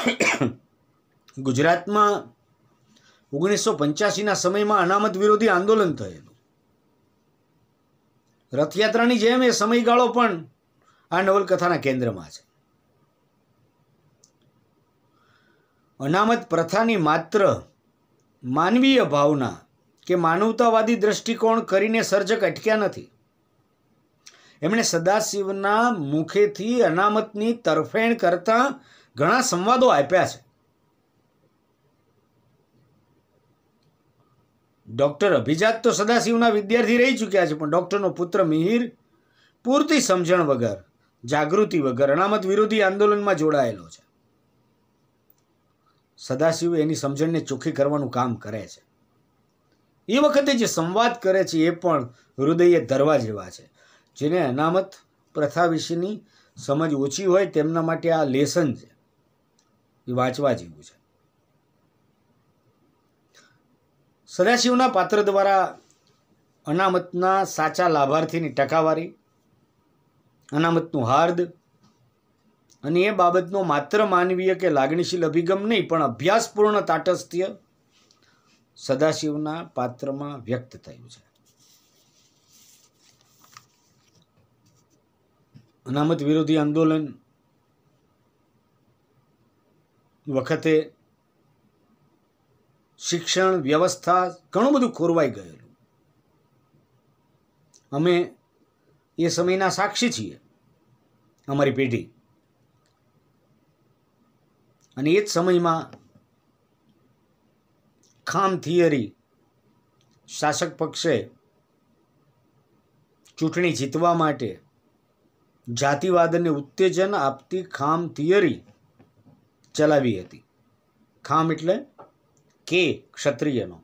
Speaker 1: ગુજરાતમાં ઓગણીસો પંચ્યાસીના સમયમાં અનામત વિરોધી આંદોલન થયેલું રથયાત્રાની જેમ એ સમયગાળો પણ આ નવલકથાના કેન્દ્રમાં છે અનામત પ્રથાની માત્ર માનવીય ભાવના કે માનવતાવાદી દ્રષ્ટિકોણ કરીને સર્જક અટક્યા નથી એમણે સદાશિવના મુખેથી અનામતની તરફેણ કરતાં ઘણા સંવાદો આપ્યા છે ડૉક્ટર અભિજાત તો સદાશિવના વિદ્યાર્થી રહી ચૂક્યા છે પણ ડૉક્ટરનો પુત્ર મિહિર પૂરતી સમજણ વગર જાગૃતિ વગર અનામત વિરોધી આંદોલનમાં જોડાયેલો છે સદાશિવ એની સમજણને ચોખ્ખી કરવાનું કામ કરે છે એ વખતે જે સંવાદ કરે છે એ પણ હૃદયે ધરવા જેવા છે જેને અનામત પ્રથા વિશેની સમજ ઓછી હોય તેમના માટે આ લેસન છે એ વાંચવા જેવું છે સદાશિવના પાત્ર દ્વારા અનામતના સાચા લાભાર્થીની ટકાવારી અનામતનું હાર્દ અને એ બાબતનો માત્ર માનવીય કે લાગણીશીલ અભિગમ નહીં પણ અભ્યાસપૂર્ણ તાટસ્થ્ય સદાશિવના પાત્રમાં વ્યક્ત થયું છે અનામત વિરોધી આંદોલન વખતે શિક્ષણ વ્યવસ્થા ઘણું બધું ખોરવાઈ ગયેલું અમે એ સમયના સાક્ષી છીએ અમારી પેઢી અને એ જ સમયમાં ખામ થિયરી શાસક પક્ષે ચૂંટણી જીતવા માટે જાતિવાદને ઉત્તેજન આપતી ખામ થિયરી ચલાવી હતી ખામ એટલે કે ક્ષત્રિયનો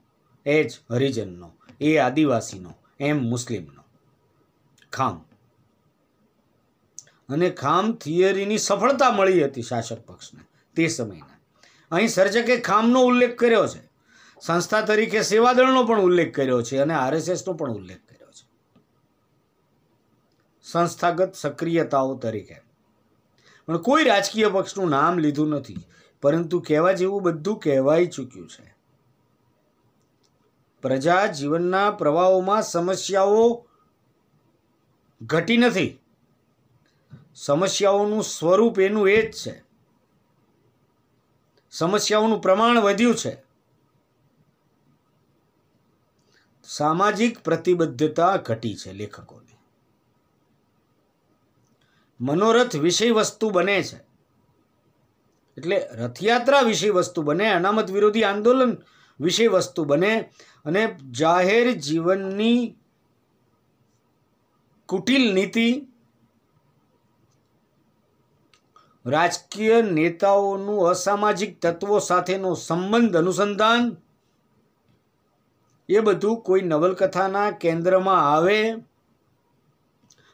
Speaker 1: એચ હરિજનનો એ આદિવાસીનો એમ મુસ્લિમનો ખામ અને ખામ થિયરીની સફળતા મળી હતી શાસક પક્ષને તે સમયના અહીં સર્જકે ખામનો ઉલ્લેખ કર્યો છે સંસ્થા તરીકે સેવાદળનો પણ ઉલ્લેખ કર્યો છે અને આરએસએસનો પણ ઉલ્લેખ કર્યો છે સંસ્થાગત સક્રિયતાઓ તરીકે પણ કોઈ રાજકીય પક્ષનું નામ લીધું નથી પરંતુ કહેવા જેવું બધું કહેવાઈ ચૂક્યું છે પ્રજા જીવનના પ્રવાહોમાં સમસ્યાઓ ઘટી નથી સમસ્યાઓનું સ્વરૂપ એનું એ જ છે સમસ્યાઓનું પ્રમાણ વધ્યું છે સામાજિક પ્રતિબદ્ધતા ઘટી છે લેખકોને મનોરથ વિષય વસ્તુ બને છે એટલે રથયાત્રા વિષય વસ્તુ બને અનામત વિરોધી આંદોલન વિષય વસ્તુ બને અને જાહેર જીવનની કુટિલ નીતિ રાજકીય નેતાઓનું અસામાજિક તત્વો સાથેનો સંબંધ અનુસંધાન એ બધું કોઈ નવલકથાના કેન્દ્રમાં આવે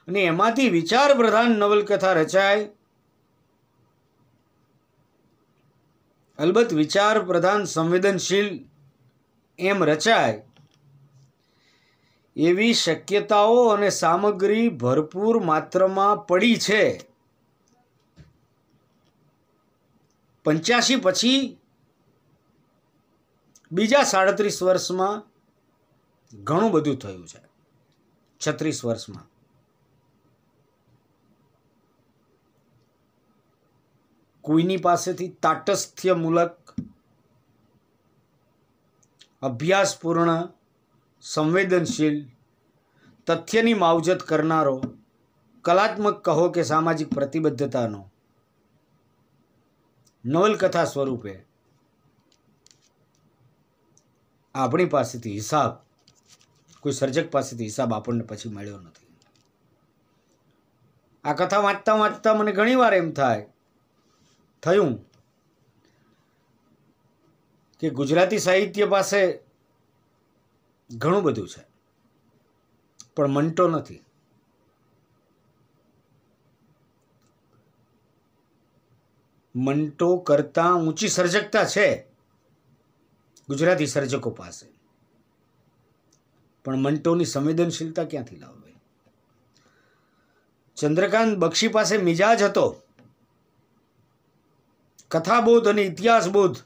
Speaker 1: અને એમાંથી વિચાર પ્રધાન નવલકથા રચાય અલબત્ત વિચાર પ્રધાન સંવેદનશીલ એમ રચાય એવી શક્યતાઓ અને સામગ્રી ભરપૂર માત્રામાં પડી છે પંચ્યાસી પછી બીજા સાડત્રીસ વર્ષમાં ઘણું બધું થયું છે છત્રીસ વર્ષમાં કોઈની પાસેથી તાટસ્થ્યમૂલક અભ્યાસપૂર્ણ સંવેદનશીલ તથ્યની માવજત કરનારો કલાત્મક કહો કે સામાજિક પ્રતિબદ્ધતાનો નવલકથા સ્વરૂપે આપણી પાસેથી હિસાબ કોઈ સર્જક પાસેથી હિસાબ આપણને પછી મળ્યો નથી આ કથા વાંચતા વાંચતા મને ઘણીવાર એમ થાય થયું કે ગુજરાતી સાહિત્ય પાસે ઘણું બધું છે પણ મંટો નથી મંટો કરતાં ઊંચી સર્જકતા છે ગુજરાતી સર્જકો પાસે પણ મંટોની સંવેદનશીલતા ક્યાંથી લાવવી ચંદ્રકાંત બક્ષી પાસે મિજાજ હતો કથાબોધ અને ઇતિહાસબોધ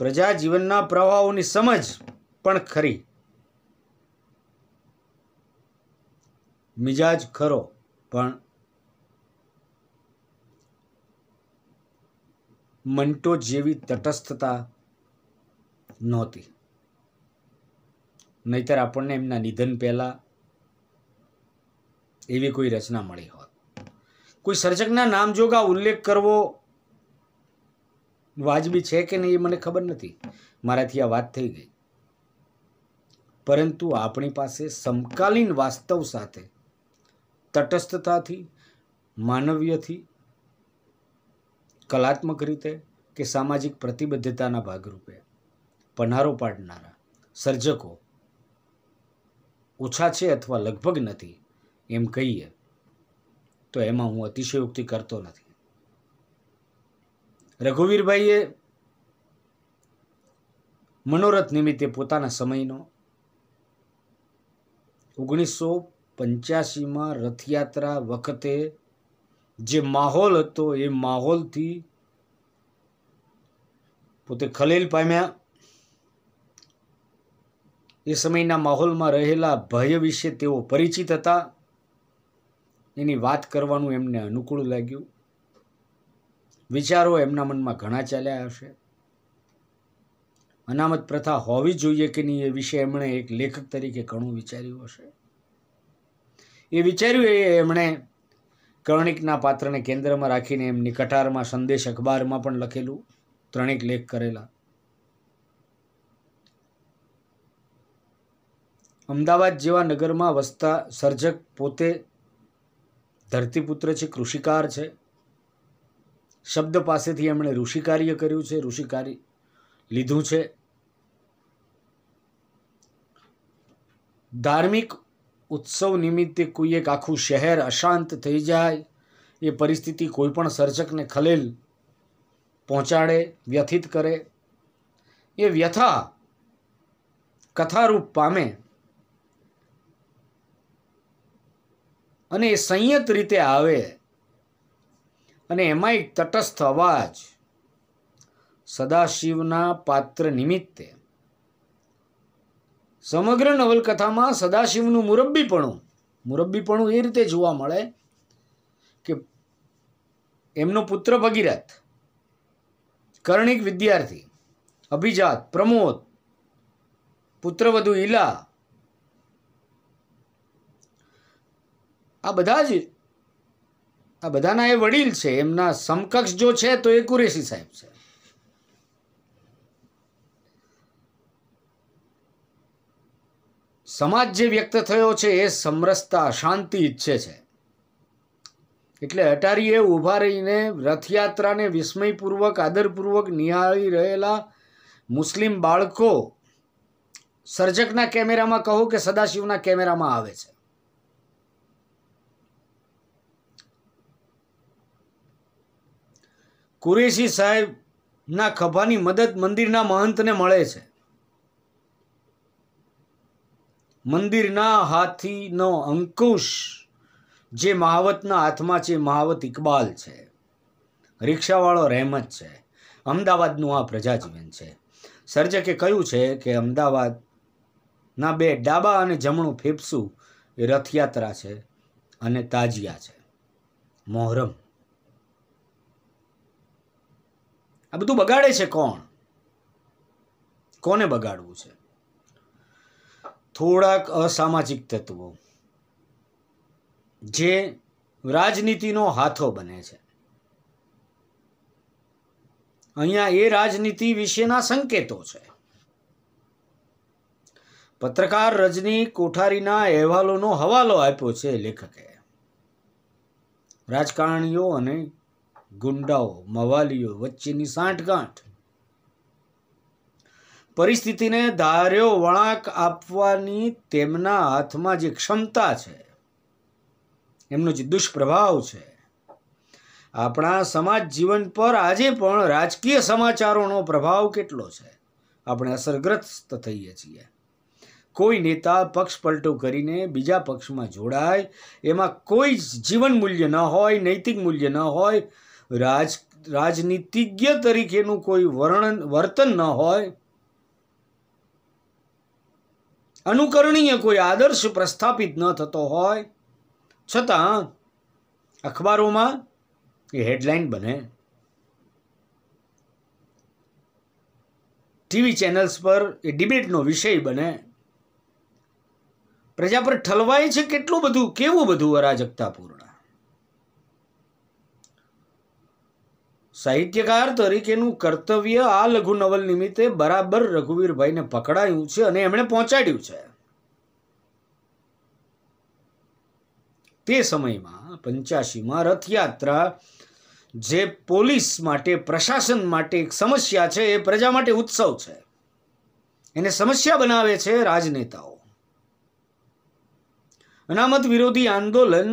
Speaker 1: પ્રજા જીવનના પ્રવાહોની સમજ પણ ખરી મિજાજ ખરો પણ મંટો જેવી તટસ્થતા નહોતી નહીતર આપણને એમના નિધન પહેલાં એવી કોઈ રચના મળી હોત કોઈ સર્જકના નામજોગા ઉલ્લેખ કરવો વાજબી છે કે નહીં એ મને ખબર નથી મારાથી આ વાત થઈ ગઈ પરંતુ આપણી પાસે સમકાલીન વાસ્તવ સાથે તટસ્થતાથી માનવીયથી કલાત્મક રીતે કે સામાજિક પ્રતિબદ્ધતાના ભાગરૂપે પનારો પાડનારા સર્જકો ઓછા છે અથવા લગભગ નથી એમ કહીએ તો એમાં હું અતિશયોક્તિ કરતો નથી રઘુવીરભાઈએ મનોરથ નિમિત્તે પોતાના સમયનો ઓગણીસો પંચ્યાસીમાં રથયાત્રા વખતે જે માહોલ હતો એ માહોલથી પોતે ખલેલ પામ્યા એ સમયના માહોલમાં રહેલા ભય વિશે તેઓ પરિચિત હતા એની વાત કરવાનું એમને અનુકૂળ લાગ્યું વિચારો એમના મનમાં ઘણા ચાલ્યા હશે અનામત પ્રથા હોવી જોઈએ કે નહીં એ વિશે એમણે એક લેખક તરીકે ઘણું વિચાર્યું હશે એ વિચાર્યું એ એમણે કર્ણિકના પાત્રને કેન્દ્રમાં રાખીને એમની કટારમાં સંદેશ અખબારમાં પણ લખેલું ત્રણેક લેખ કરેલા અમદાવાદ જેવા નગરમાં વસતા સર્જક પોતે ધરતીપુત્ર છે કૃષિકાર છે શબ્દ પાસેથી એમણે ઋષિકાર્ય કર્યું છે ઋષિકારી લીધું છે ધાર્મિક ઉત્સવ નિમિત્તે કોઈ એક આખું શહેર અશાંત થઈ જાય એ પરિસ્થિતિ કોઈ પણ સર્જકને ખલેલ પહોંચાડે વ્યથિત કરે એ વ્યથા કથારૂપ પામે અને એ સંયત રીતે આવે અને એમાં એક તટસ્થ અવાજ સદાશિવના પાત્ર નિમિત્તે સમગ્ર નવલકથામાં સદાશિવનું મુરબ્બીપણું મુરબ્બીપણું એ રીતે જોવા મળે કે એમનો પુત્ર ભગીરથ કર્ણિક વિદ્યાર્થી અભિજાત પ્રમોદ પુત્રવધુ ઈલા આ બધા જ આ બધાના એ વડીલ છે એમના સમકક્ષ જો છે તો એ કુરેશી સાહેબ છે સમાજ જે વ્યક્ત થયો છે એ સમરસતા શાંતિ ઈચ્છે છે એટલે અટારીએ ઊભા રહીને રથયાત્રાને વિસ્મયપૂર્વક આદરપૂર્વક નિહાળી રહેલા મુસ્લિમ બાળકો સર્જકના કેમેરામાં કહો કે સદાશિવના કેમેરામાં આવે છે કુરેશી સાહેબના ખભાની મદદ મંદિરના મહંતને મળે છે મંદિરના હાથીનો અંકુશ જે મહાવતના હાથમાં છે મહાવત ઇકબાલ છે રિક્ષાવાળો રહેમત છે અમદાવાદનું આ પ્રજાજીવન છે સર્જકે કહ્યું છે કે અમદાવાદના બે ડાબા અને જમણું ફેફસું એ રથયાત્રા છે અને તાજિયા છે મોહરમ આ બધું બગાડે છે કોણ કોને બગાડવું છે થોડાક અસામાજિક તત્વો જે રાજનીતિનો હાથો બને છે અહીંયા એ રાજનીતિ વિશેના સંકેતો છે પત્રકાર રજની કોઠારીના અહેવાલોનો હવાલો આપ્યો છે લેખકે રાજકારણીઓ અને ગુંડાઓ મવાલીઓ વચ્ચેની સાંઠગાંઠ પરિસ્થિતિને ધાર્યો વળાંક આપવાની તેમના હાથમાં જે ક્ષમતા છે એમનો જે દુષ્પ્રભાવ છે આપણા સમાજ જીવન પર આજે પણ રાજકીય સમાચારોનો પ્રભાવ કેટલો છે આપણે અસરગ્રસ્ત થઈએ છીએ કોઈ નેતા પક્ષ પલટો કરીને બીજા પક્ષમાં જોડાય એમાં કોઈ જીવન મૂલ્ય ન હોય નૈતિક મૂલ્ય ન હોય રાજ રાજનીતિજ્ઞ તરીકેનું કોઈ વર્ણન વર્તન ન હોય અનુકરણીય કોઈ આદર્શ પ્રસ્થાપિત ન થતો હોય છતાં અખબારોમાં એ હેડલાઇન બને ટીવી ચેનલ્સ પર એ ડિબેટનો વિષય બને પ્રજા પર ઠલવાય છે કેટલું બધું કેવું બધું અરાજકતાપૂર્ણ સાહિત્યકાર તરીકેનું કર્તવ્ય આ લઘુ નવલ નિમિત્તે બરાબર રઘુવીરભાઈને પકડાયું છે અને એમણે પહોંચાડ્યું છે તે સમયમાં પંચ્યાસીમાં રથયાત્રા જે પોલીસ માટે પ્રશાસન માટે એક સમસ્યા છે એ પ્રજા માટે ઉત્સવ છે એને સમસ્યા બનાવે છે રાજનેતાઓ અનામત વિરોધી આંદોલન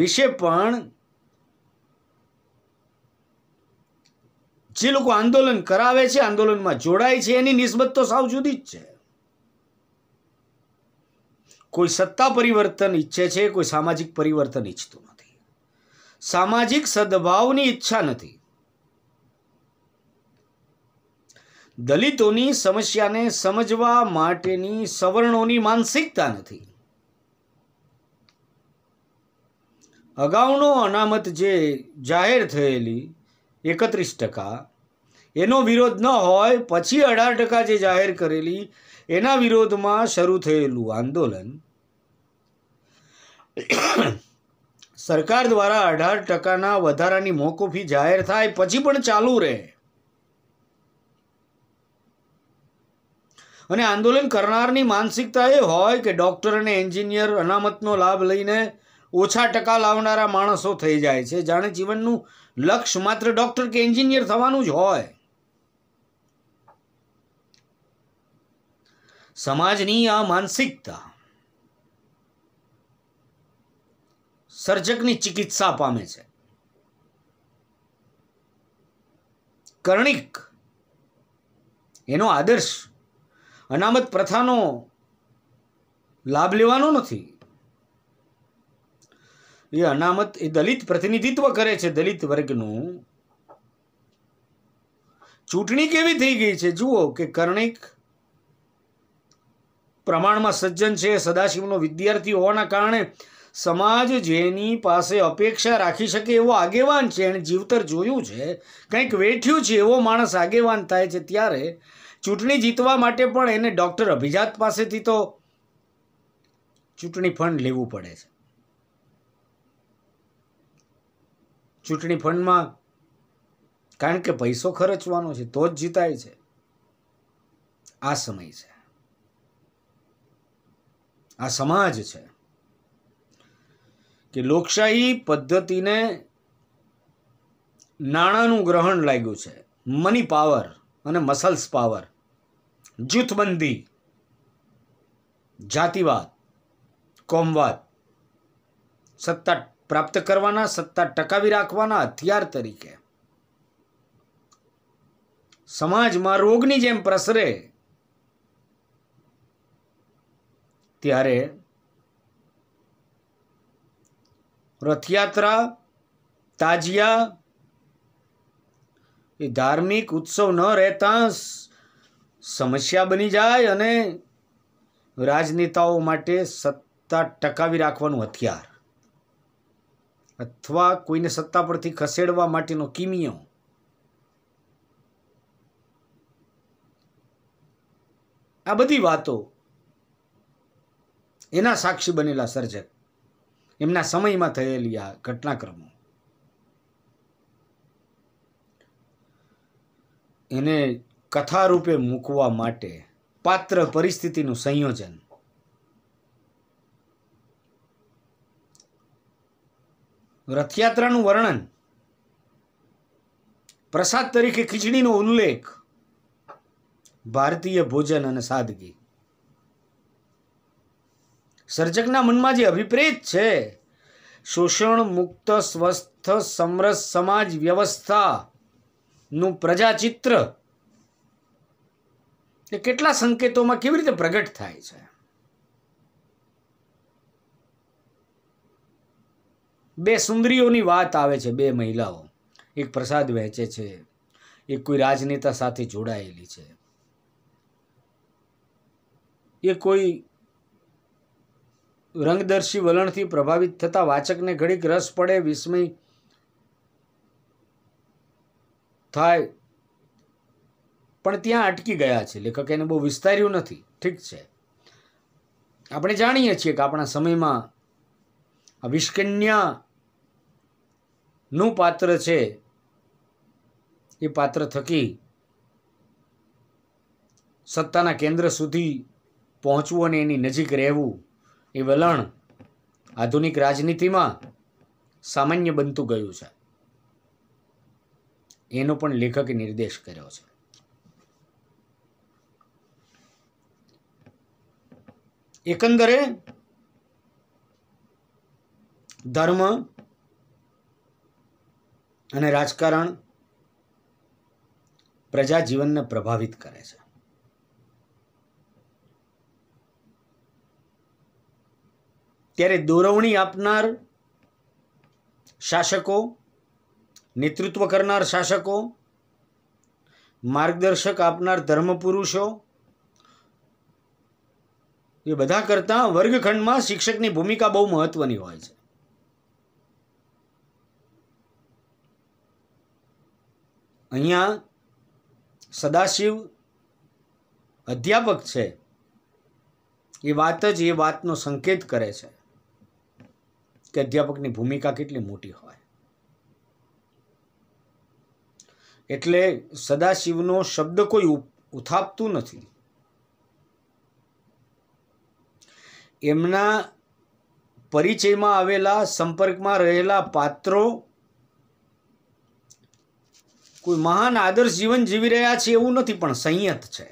Speaker 1: વિશે પણ જે લોકો આંદોલન કરાવે છે આંદોલનમાં જોડાય છે એની નિસ્બત તો સાવ જુદી જ છે કોઈ સત્તા પરિવર્તન ઈચ્છે છે કોઈ સામાજિક પરિવર્તન ઈચ્છતું નથી સામાજિક સદભાવની ઈચ્છા નથી દલિતોની સમસ્યાને સમજવા માટેની સવર્ણોની માનસિકતા નથી અગાઉનો અનામત જે જાહેર થયેલી એકત્રીસ ટકા એનો વિરોધ ન હોય પછી અઢાર ટકા જે જાહેર કરેલી એના વિરોધમાં શરૂ થયેલું આંદોલન સરકાર દ્વારા અઢાર ટકાના વધારાની મોકૂફી જાહેર થાય પછી પણ ચાલુ રહે અને આંદોલન કરનારની માનસિકતા એ હોય કે ડૉક્ટર અને એન્જિનિયર અનામતનો લાભ લઈને ઓછા ટકા લાવનારા માણસો થઈ જાય છે જાણે જીવનનું લક્ષ્ય માત્ર ડૉક્ટર કે એન્જિનિયર થવાનું જ હોય સમાજની આ માનસિકતા સર્જકની ચિકિત્સા પામે છે કર્ણિક એનો આદર્શ અનામત પ્રથાનો લાભ લેવાનો નથી એ અનામત એ દલિત પ્રતિનિધિત્વ કરે છે દલિત વર્ગનું ચૂંટણી કેવી થઈ ગઈ છે જુઓ કે કર્ણિક પ્રમાણમાં સજ્જન છે સદાશિવનો વિદ્યાર્થી હોવાના કારણે સમાજ જેની પાસે અપેક્ષા રાખી શકે એવો આગેવાન છે એણે જીવતર જોયું છે કંઈક વેઠ્યું છે એવો માણસ આગેવાન થાય છે ત્યારે ચૂંટણી જીતવા માટે પણ એને ડૉક્ટર અભિજાત પાસેથી તો ચૂંટણી ફંડ લેવું પડે છે ચૂંટણી ફંડમાં કારણ કે પૈસો ખર્ચવાનો છે તો જ જીતાય છે આ સમય છે આ સમાજ છે કે લોકશાહી પદ્ધતિને નાણાંનું ગ્રહણ લાગ્યું છે મની પાવર અને મસલ્સ પાવર જૂથબંધી જાતિવાદ કોમવાદ સત્તા પ્રાપ્ત કરવાના સત્તા ટકાવી રાખવાના હથિયાર તરીકે સમાજમાં રોગની જેમ પ્રસરે ત્યારે રથયાત્રા તાજિયા એ ધાર્મિક ઉત્સવ ન રહેતા સમસ્યા બની જાય અને રાજનેતાઓ માટે સત્તા ટકાવી રાખવાનું હથિયાર અથવા કોઈને સત્તા પરથી ખસેડવા માટેનો કિમિયો આ બધી વાતો એના સાક્ષી બનેલા સર્જક એમના સમયમાં થયેલી આ ઘટનાક્રમો એને કથારૂપે મૂકવા માટે પાત્ર પરિસ્થિતિનું સંયોજન રથયાત્રાનું વર્ણન પ્રસાદ તરીકે ખીચડીનો ઉલ્લેખ ભારતીય ભોજન અને સાદગી સર્જકના મનમાં જે અભિપ્રેત છે શોષણ મુક્ત સ્વસ્થ સમરસ સમાજ વ્યવસ્થાનું પ્રજાચિત્ર એ કેટલા સંકેતોમાં કેવી રીતે પ્રગટ થાય છે બે સુંદરીઓની વાત આવે છે બે મહિલાઓ એક પ્રસાદ વહેંચે છે એક કોઈ રાજનેતા સાથે જોડાયેલી છે એ કોઈ રંગદર્શી વલણથી પ્રભાવિત થતા વાચકને ઘડીક રસ પડે વિસ્મય થાય પણ ત્યાં અટકી ગયા છે લેખક એને બહુ વિસ્તાર્યું નથી ઠીક છે આપણે જાણીએ છીએ કે આપણા સમયમાં આ વિષ્કન્યાનું પાત્ર છે એ પાત્ર થકી સત્તાના કેન્દ્ર સુધી પહોંચવું અને એની નજીક રહેવું એ વલણ આધુનિક રાજનીતિમાં સામાન્ય બનતું ગયું છે એનો પણ લેખકે નિર્દેશ કર્યો છે એકંદરે ધર્મ અને રાજકારણ પ્રજા જીવનને પ્રભાવિત કરે છે ત્યારે દોરવણી આપનાર શાસકો નેતૃત્વ કરનાર શાસકો માર્ગદર્શક આપનાર ધર્મપુરુષો એ બધા કરતાં વર્ગખંડમાં શિક્ષકની ભૂમિકા બહુ મહત્ત્વની હોય છે અહીંયા સદાશિવ અધ્યાપક છે એ વાત જ એ વાતનો સંકેત કરે છે કે અધ્યાપકની ભૂમિકા કેટલી મોટી હોય એટલે સદાશિવનો શબ્દ કોઈ ઉથાપતું નથી એમના પરિચયમાં આવેલા સંપર્કમાં રહેલા પાત્રો કોઈ મહાન આદર્શ જીવન જીવી રહ્યા છે એવું નથી પણ સંયત છે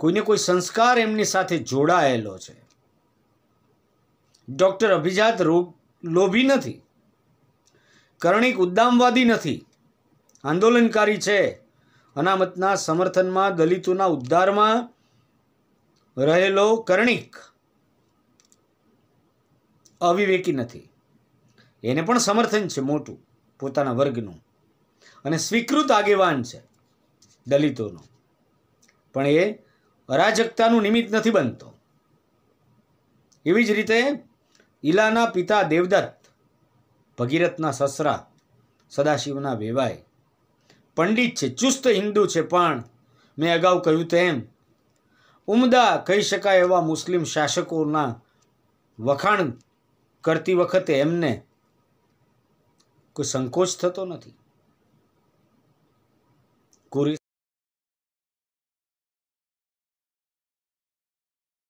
Speaker 1: કોઈને કોઈ સંસ્કાર એમની સાથે જોડાયેલો છે ડૉક્ટર અભિજાત લોભી નથી કરણિક ઉદ્દામવાદી નથી આંદોલનકારી છે અનામતના સમર્થનમાં દલિતોના ઉદ્ધારમાં રહેલો કરણિક અવિવેકી નથી એને પણ સમર્થન છે મોટું પોતાના વર્ગનું અને સ્વીકૃત આગેવાન છે દલિતોનું પણ એ અરાજકતાનું નિમિત્ત નથી બનતો એવી જ રીતે ઈલાના પિતા દેવદત્ત ભગીરથના સસરા સદાશિવના વેવાય પંડિત છે ચુસ્ત હિન્દુ છે પણ મેં અગાઉ કહ્યું તેમ ઉમદા કહી શકાય એવા મુસ્લિમ શાસકોના વખાણ કરતી વખતે એમને કોઈ સંકોચ થતો નથી કોઈ